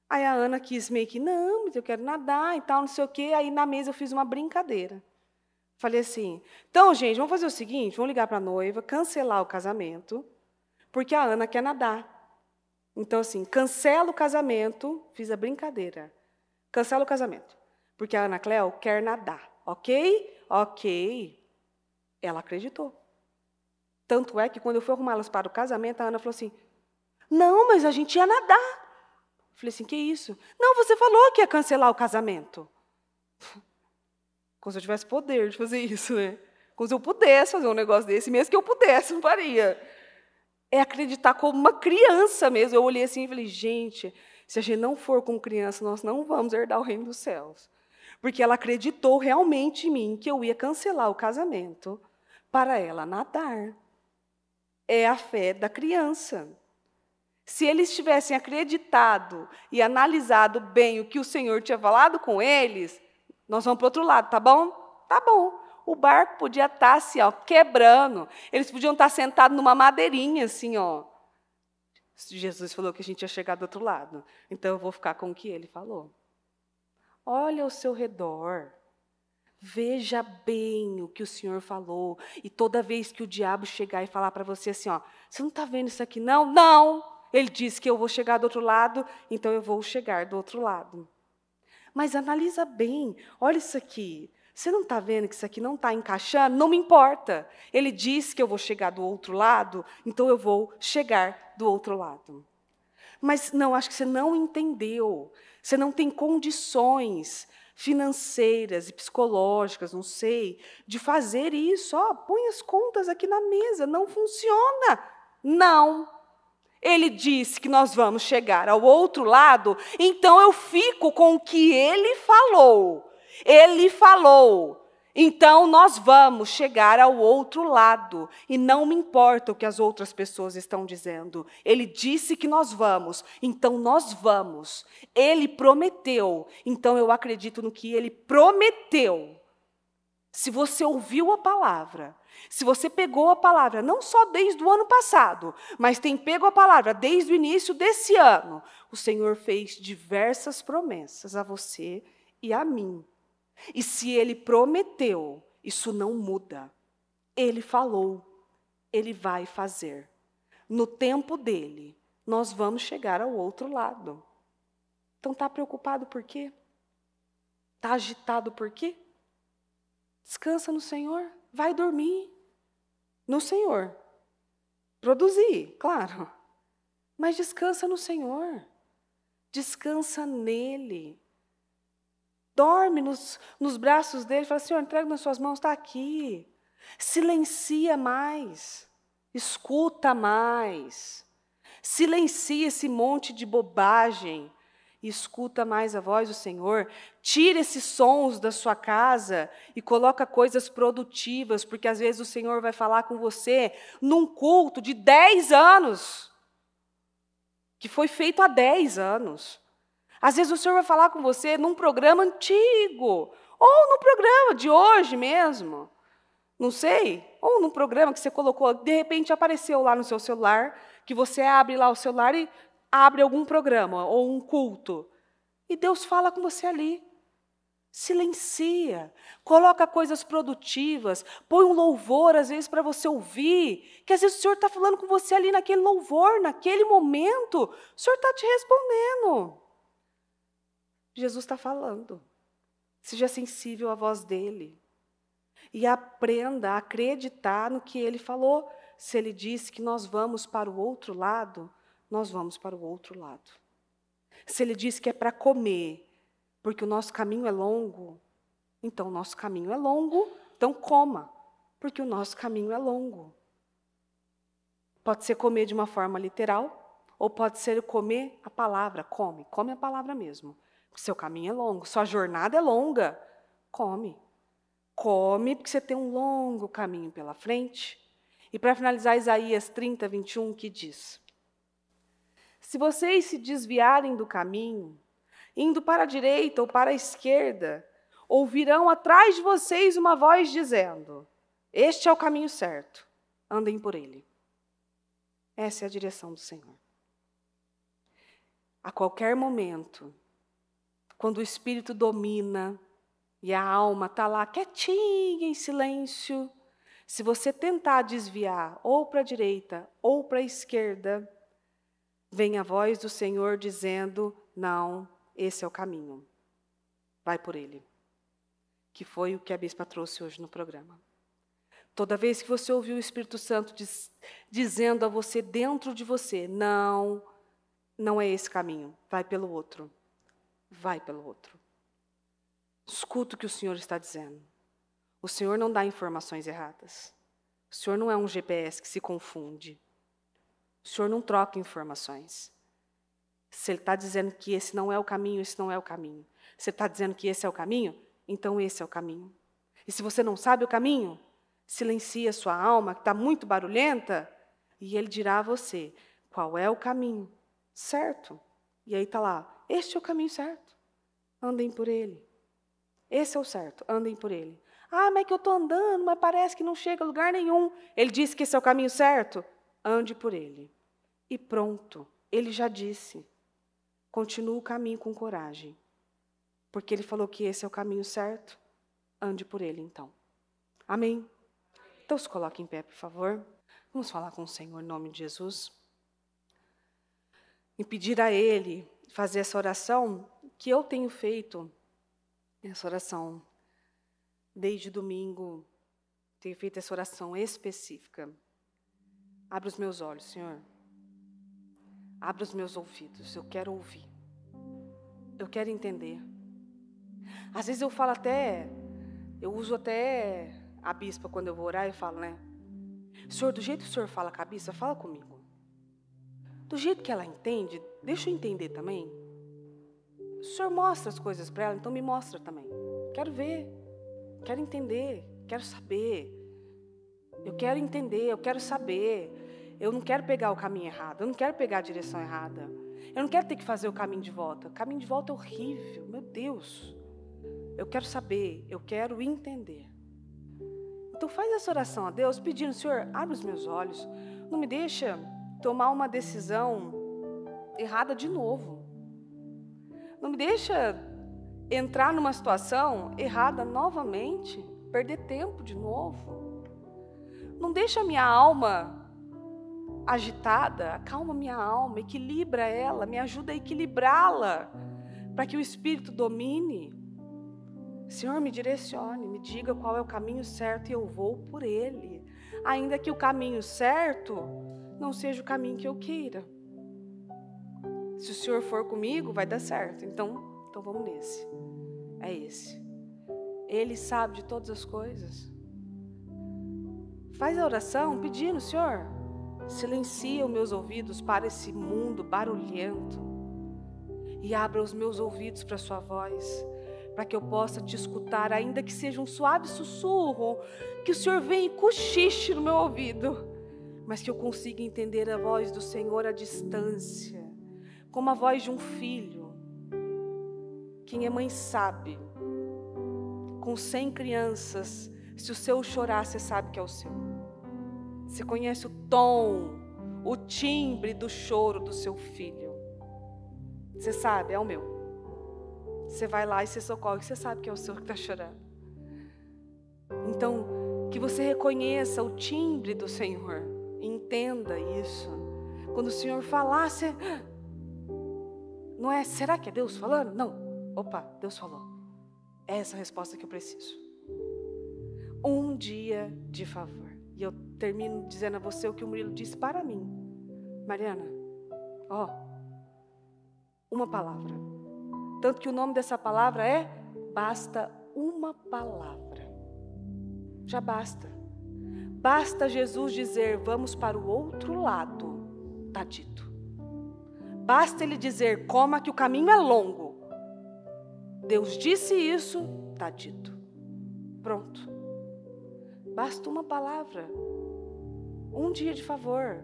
S1: Aí a Ana quis meio que, não, mas eu quero nadar e tal, não sei o quê. Aí na mesa eu fiz uma brincadeira. Falei assim: então, gente, vamos fazer o seguinte: vamos ligar para a noiva, cancelar o casamento, porque a Ana quer nadar. Então, assim, cancela o casamento, fiz a brincadeira. Cancela o casamento, porque a Ana Cléo quer nadar, ok? Ok. Ela acreditou. Tanto é que quando eu fui arrumá-las para o casamento, a Ana falou assim: Não, mas a gente ia nadar. Eu falei assim: Que isso? Não, você falou que ia cancelar o casamento. Como se eu tivesse poder de fazer isso, né? Como se eu pudesse fazer um negócio desse, mesmo que eu pudesse, não faria. É acreditar como uma criança mesmo. Eu olhei assim e falei: Gente, se a gente não for como criança, nós não vamos herdar o reino dos céus. Porque ela acreditou realmente em mim que eu ia cancelar o casamento para ela nadar é a fé da criança. Se eles tivessem acreditado e analisado bem o que o Senhor tinha falado com eles, nós vamos para o outro lado, tá bom? Tá bom. O barco podia estar tá assim, ó, quebrando. Eles podiam estar tá sentados numa madeirinha, assim, ó. Jesus falou que a gente ia chegar do outro lado. Então eu vou ficar com o que ele falou. Olha ao seu redor. Veja bem o que o Senhor falou. E toda vez que o diabo chegar e falar para você assim, ó, você não está vendo isso aqui não? Não! Ele disse que eu vou chegar do outro lado, então eu vou chegar do outro lado. Mas analisa bem, olha isso aqui. Você não está vendo que isso aqui não está encaixando? Não me importa. Ele disse que eu vou chegar do outro lado, então eu vou chegar do outro lado. Mas não, acho que você não entendeu. Você não tem condições financeiras e psicológicas, não sei, de fazer isso. Ó, põe as contas aqui na mesa, não funciona. Não. Ele disse que nós vamos chegar ao outro lado, então eu fico com o que ele falou. Ele falou. Então nós vamos chegar ao outro lado e não me importa o que as outras pessoas estão dizendo. Ele disse que nós vamos, então nós vamos. Ele prometeu, então eu acredito no que ele prometeu. Se você ouviu a palavra, se você pegou a palavra, não só desde o ano passado, mas tem pego a palavra desde o início desse ano, o Senhor fez diversas promessas a você e a mim. E se ele prometeu, isso não muda. Ele falou, ele vai fazer. No tempo dele, nós vamos chegar ao outro lado. Então está preocupado por quê? Está agitado por quê? Descansa no Senhor, vai dormir no Senhor. Produzir, claro, mas descansa no Senhor. Descansa nele. Dorme nos, nos braços dele, fala: Senhor, entrega nas suas mãos, está aqui. Silencia mais, escuta mais. Silencia esse monte de bobagem e escuta mais a voz do Senhor. Tira esses sons da sua casa e coloca coisas produtivas, porque às vezes o Senhor vai falar com você num culto de 10 anos, que foi feito há 10 anos. Às vezes o Senhor vai falar com você num programa antigo, ou num programa de hoje mesmo, não sei, ou num programa que você colocou, de repente apareceu lá no seu celular, que você abre lá o celular e abre algum programa ou um culto. E Deus fala com você ali. Silencia, coloca coisas produtivas, põe um louvor às vezes para você ouvir, que às vezes o Senhor está falando com você ali naquele louvor, naquele momento, o Senhor está te respondendo. Jesus está falando. Seja sensível à voz dele. E aprenda a acreditar no que ele falou. Se ele disse que nós vamos para o outro lado, nós vamos para o outro lado. Se ele disse que é para comer, porque o nosso caminho é longo, então o nosso caminho é longo, então coma, porque o nosso caminho é longo. Pode ser comer de uma forma literal, ou pode ser comer a palavra, come, come a palavra mesmo seu caminho é longo, sua jornada é longa. Come. Come, porque você tem um longo caminho pela frente. E para finalizar, Isaías 30, 21, que diz: Se vocês se desviarem do caminho, indo para a direita ou para a esquerda, ouvirão atrás de vocês uma voz dizendo: Este é o caminho certo, andem por ele. Essa é a direção do Senhor. A qualquer momento, quando o espírito domina e a alma está lá quietinha, em silêncio, se você tentar desviar ou para a direita ou para a esquerda, vem a voz do Senhor dizendo: Não, esse é o caminho. Vai por ele. Que foi o que a bispa trouxe hoje no programa. Toda vez que você ouvir o Espírito Santo diz, dizendo a você dentro de você: Não, não é esse caminho, vai pelo outro vai pelo outro. Escuta o que o Senhor está dizendo. O Senhor não dá informações erradas. O Senhor não é um GPS que se confunde. O Senhor não troca informações. Se Ele está dizendo que esse não é o caminho, esse não é o caminho. Se Ele está dizendo que esse é o caminho, então esse é o caminho. E se você não sabe o caminho, silencie a sua alma, que está muito barulhenta, e Ele dirá a você qual é o caminho certo. E aí está lá: este é o caminho certo. Andem por ele. Esse é o certo, andem por ele. Ah, mas é que eu estou andando, mas parece que não chega a lugar nenhum. Ele disse que esse é o caminho certo. Ande por ele. E pronto, ele já disse. Continue o caminho com coragem. Porque ele falou que esse é o caminho certo. Ande por ele, então. Amém? Então se coloque em pé, por favor. Vamos falar com o Senhor em nome de Jesus. E pedir a Ele fazer essa oração que eu tenho feito essa oração desde domingo, tenho feito essa oração específica. Abra os meus olhos, Senhor. Abra os meus ouvidos. Eu quero ouvir. Eu quero entender. Às vezes eu falo até, eu uso até a bispa quando eu vou orar e falo, né? Senhor, do jeito que o senhor fala com a bispa, fala comigo. Do jeito que ela entende, deixa eu entender também. O senhor mostra as coisas para ela, então me mostra também. Quero ver, quero entender, quero saber. Eu quero entender, eu quero saber. Eu não quero pegar o caminho errado, eu não quero pegar a direção errada. Eu não quero ter que fazer o caminho de volta. O caminho de volta é horrível, meu Deus. Eu quero saber, eu quero entender. Então faz essa oração a Deus, pedindo, Senhor, abre os meus olhos, não me deixa tomar uma decisão errada de novo. Não me deixa entrar numa situação errada novamente, perder tempo de novo. Não deixa minha alma agitada, acalma minha alma, equilibra ela, me ajuda a equilibrá-la para que o espírito domine. Senhor, me direcione, me diga qual é o caminho certo e eu vou por ele, ainda que o caminho certo não seja o caminho que eu queira. Se o Senhor for comigo, vai dar certo. Então, então vamos nesse. É esse. Ele sabe de todas as coisas. Faz a oração pedindo, Senhor, silencia os meus ouvidos para esse mundo barulhento e abra os meus ouvidos para a sua voz, para que eu possa te escutar, ainda que seja um suave sussurro, que o Senhor venha e cochiche no meu ouvido, mas que eu consiga entender a voz do Senhor à distância como a voz de um filho. Quem é mãe sabe. Com cem crianças, se o seu chorar, você sabe que é o seu. Você conhece o tom, o timbre do choro do seu filho. Você sabe, é o meu. Você vai lá e você socorre, você sabe que é o seu que está chorando. Então, que você reconheça o timbre do Senhor, entenda isso. Quando o Senhor falar, você não é, será que é Deus falando? Não. Opa, Deus falou. É essa resposta que eu preciso. Um dia de favor. E eu termino dizendo a você o que o Murilo disse para mim. Mariana, ó, uma palavra. Tanto que o nome dessa palavra é Basta uma palavra. Já basta. Basta Jesus dizer: Vamos para o outro lado. Está dito. Basta ele dizer: coma, que o caminho é longo. Deus disse isso, está dito. Pronto. Basta uma palavra, um dia de favor,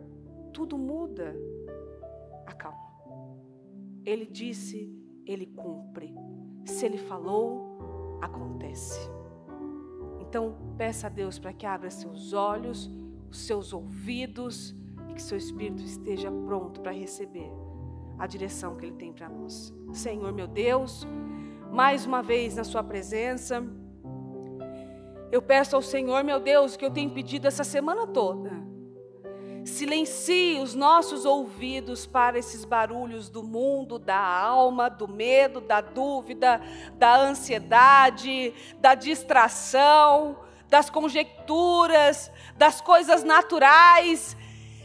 S1: tudo muda. Acalma. Ele disse, ele cumpre. Se ele falou, acontece. Então, peça a Deus para que abra seus olhos, os seus ouvidos e que seu espírito esteja pronto para receber a direção que Ele tem para nós. Senhor meu Deus, mais uma vez na Sua presença, eu peço ao Senhor meu Deus que eu tenho pedido essa semana toda. Silencie os nossos ouvidos para esses barulhos do mundo, da alma, do medo, da dúvida, da ansiedade, da distração, das conjecturas, das coisas naturais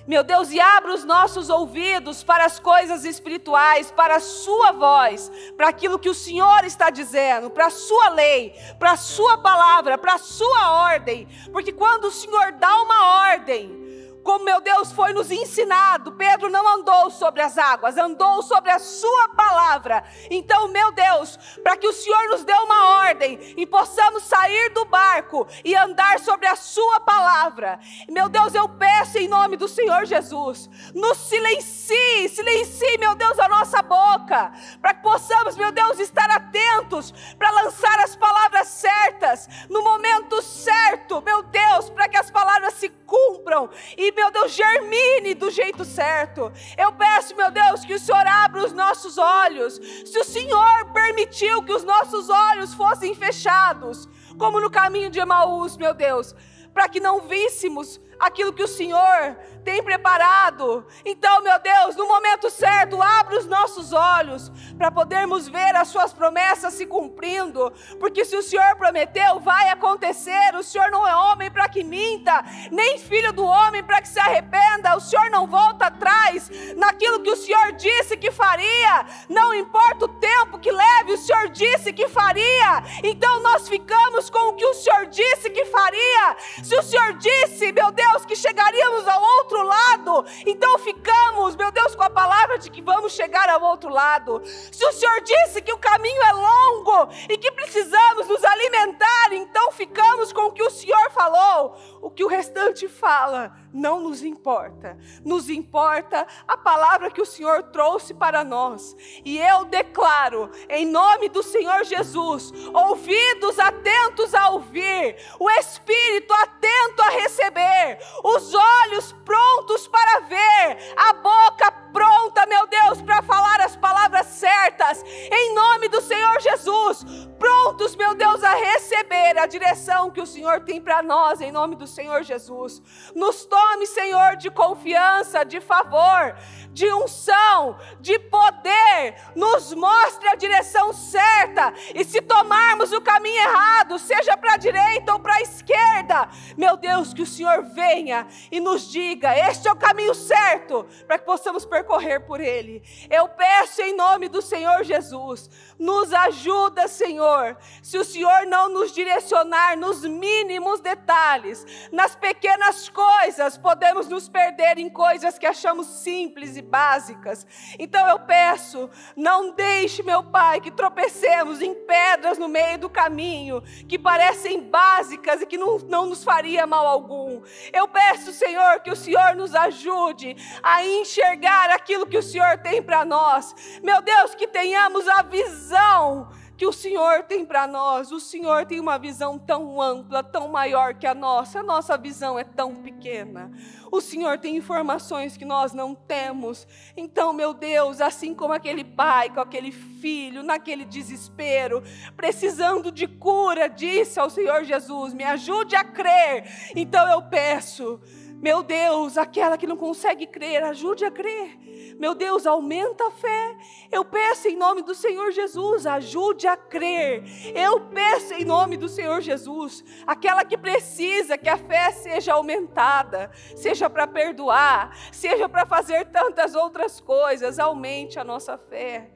S1: meu Deus, e abra os nossos ouvidos para as coisas espirituais, para a Sua voz, para aquilo que o Senhor está dizendo, para a Sua lei, para a Sua palavra, para a Sua ordem. Porque quando o Senhor dá uma ordem, como meu Deus foi nos ensinado. Pedro não andou sobre as águas, andou sobre a sua palavra. Então, meu Deus, para que o Senhor nos dê uma ordem e possamos sair do barco e andar sobre a sua palavra. Meu Deus, eu peço em nome do Senhor Jesus, nos silencie, silencie, meu Deus, a nossa boca, para que possamos, meu Deus, estar atentos para lançar as palavras certas no momento certo, meu Deus, para que as palavras se cumpram e meu Deus, germine do jeito certo. Eu peço, meu Deus, que o Senhor abra os nossos olhos. Se o Senhor permitiu que os nossos olhos fossem fechados, como no caminho de Emaús, meu Deus, para que não víssemos aquilo que o Senhor tem preparado. Então, meu Deus, no momento certo, abre os nossos olhos para podermos ver as Suas promessas se cumprindo, porque se o Senhor prometeu, vai acontecer. O Senhor não é homem para que minta, nem filho do homem para que se arrependa. O Senhor não volta atrás naquilo que o Senhor disse que faria, não importa o tempo que leve, o Senhor disse que faria. Então, nós ficamos com o que o Senhor disse que faria. Se o Senhor disse, meu Deus, Deus, que chegaríamos ao outro lado. Então ficamos, meu Deus, com a palavra de que vamos chegar ao outro lado. Se o Senhor disse que o caminho é longo e que precisamos nos alimentar, então ficamos com o que o Senhor falou. O que o restante fala não nos importa. Nos importa a palavra que o Senhor trouxe para nós. E eu declaro, em nome do Senhor Jesus, ouvidos atentos a ouvir, o espírito atento a receber, os olhos prontos para ver, a boca pronta, meu Deus, para falar as palavras certas, em nome do Senhor Jesus, prontos, meu Deus, a receber a direção que o Senhor tem para nós, em nome do Senhor Jesus. Nos nome, Senhor, de confiança, de favor, de unção, de poder. Nos mostre a direção certa. E se tomarmos o caminho errado, seja para a direita ou para a esquerda, meu Deus, que o Senhor venha e nos diga: este é o caminho certo, para que possamos percorrer por ele. Eu peço em nome do Senhor Jesus, nos ajuda, Senhor. Se o Senhor não nos direcionar nos mínimos detalhes, nas pequenas coisas, podemos nos perder em coisas que achamos simples e básicas. Então eu peço, não deixe, meu Pai, que tropecemos em pedras no meio do caminho, que parecem básicas e que não, não nos faria mal algum. Eu peço, Senhor, que o Senhor nos ajude a enxergar aquilo que o Senhor tem para nós. Meu Deus, que tenhamos a visão que o Senhor tem para nós. O Senhor tem uma visão tão ampla, tão maior que a nossa. A nossa visão é tão pequena. O Senhor tem informações que nós não temos. Então, meu Deus, assim como aquele pai com aquele filho, naquele desespero, precisando de cura, disse ao Senhor Jesus: Me ajude a crer. Então eu peço meu Deus, aquela que não consegue crer, ajude a crer. Meu Deus, aumenta a fé. Eu peço em nome do Senhor Jesus, ajude a crer. Eu peço em nome do Senhor Jesus, aquela que precisa que a fé seja aumentada, seja para perdoar, seja para fazer tantas outras coisas, aumente a nossa fé.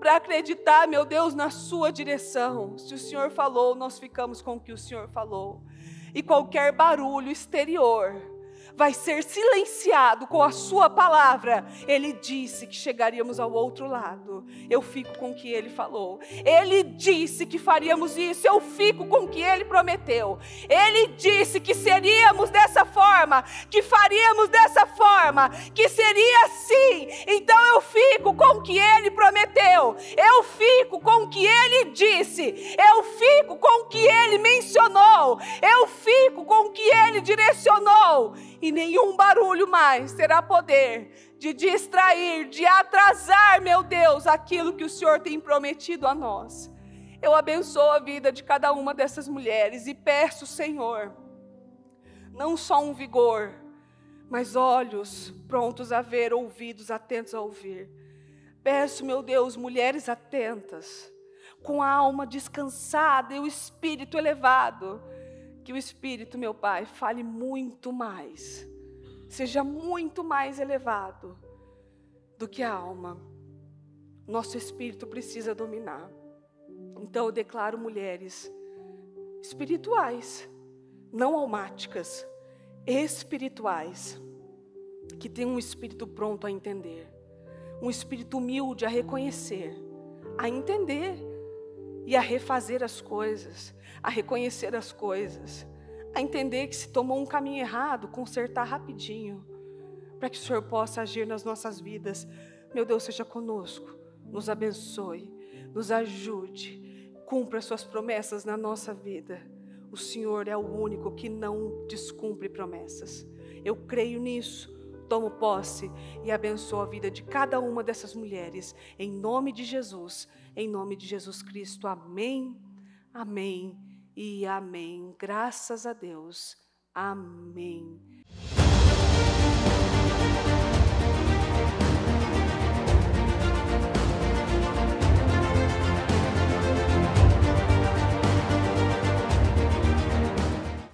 S1: Para acreditar, meu Deus, na sua direção. Se o Senhor falou, nós ficamos com o que o Senhor falou. E qualquer barulho exterior, vai ser silenciado com a sua palavra. Ele disse que chegaríamos ao outro lado. Eu fico com o que ele falou. Ele disse que faríamos isso. Eu fico com o que ele prometeu. Ele disse que seríamos dessa forma, que faríamos dessa forma, que seria assim. Então eu fico com o que ele prometeu. Eu fico com o que ele disse. Eu fico com o que ele mencionou. Eu fico com o que ele direcionou e nenhum barulho mais terá poder de distrair, de atrasar, meu Deus, aquilo que o Senhor tem prometido a nós. Eu abençoo a vida de cada uma dessas mulheres e peço, Senhor, não só um vigor, mas olhos prontos a ver, ouvidos atentos a ouvir. Peço, meu Deus, mulheres atentas, com a alma descansada e o espírito elevado que o Espírito, meu Pai, fale muito mais, seja muito mais elevado do que a alma. Nosso espírito precisa dominar. Então eu declaro mulheres espirituais, não almáticas, espirituais, que têm um espírito pronto a entender, um espírito humilde a reconhecer, a entender e a refazer as coisas, a reconhecer as coisas, a entender que se tomou um caminho errado, consertar rapidinho, para que o Senhor possa agir nas nossas vidas. Meu Deus, seja conosco, nos abençoe, nos ajude, cumpra suas promessas na nossa vida. O Senhor é o único que não descumpre promessas. Eu creio nisso tomo posse e abençoo a vida de cada uma dessas mulheres, em nome de Jesus, em nome de Jesus Cristo. Amém, amém e amém. Graças a Deus. Amém.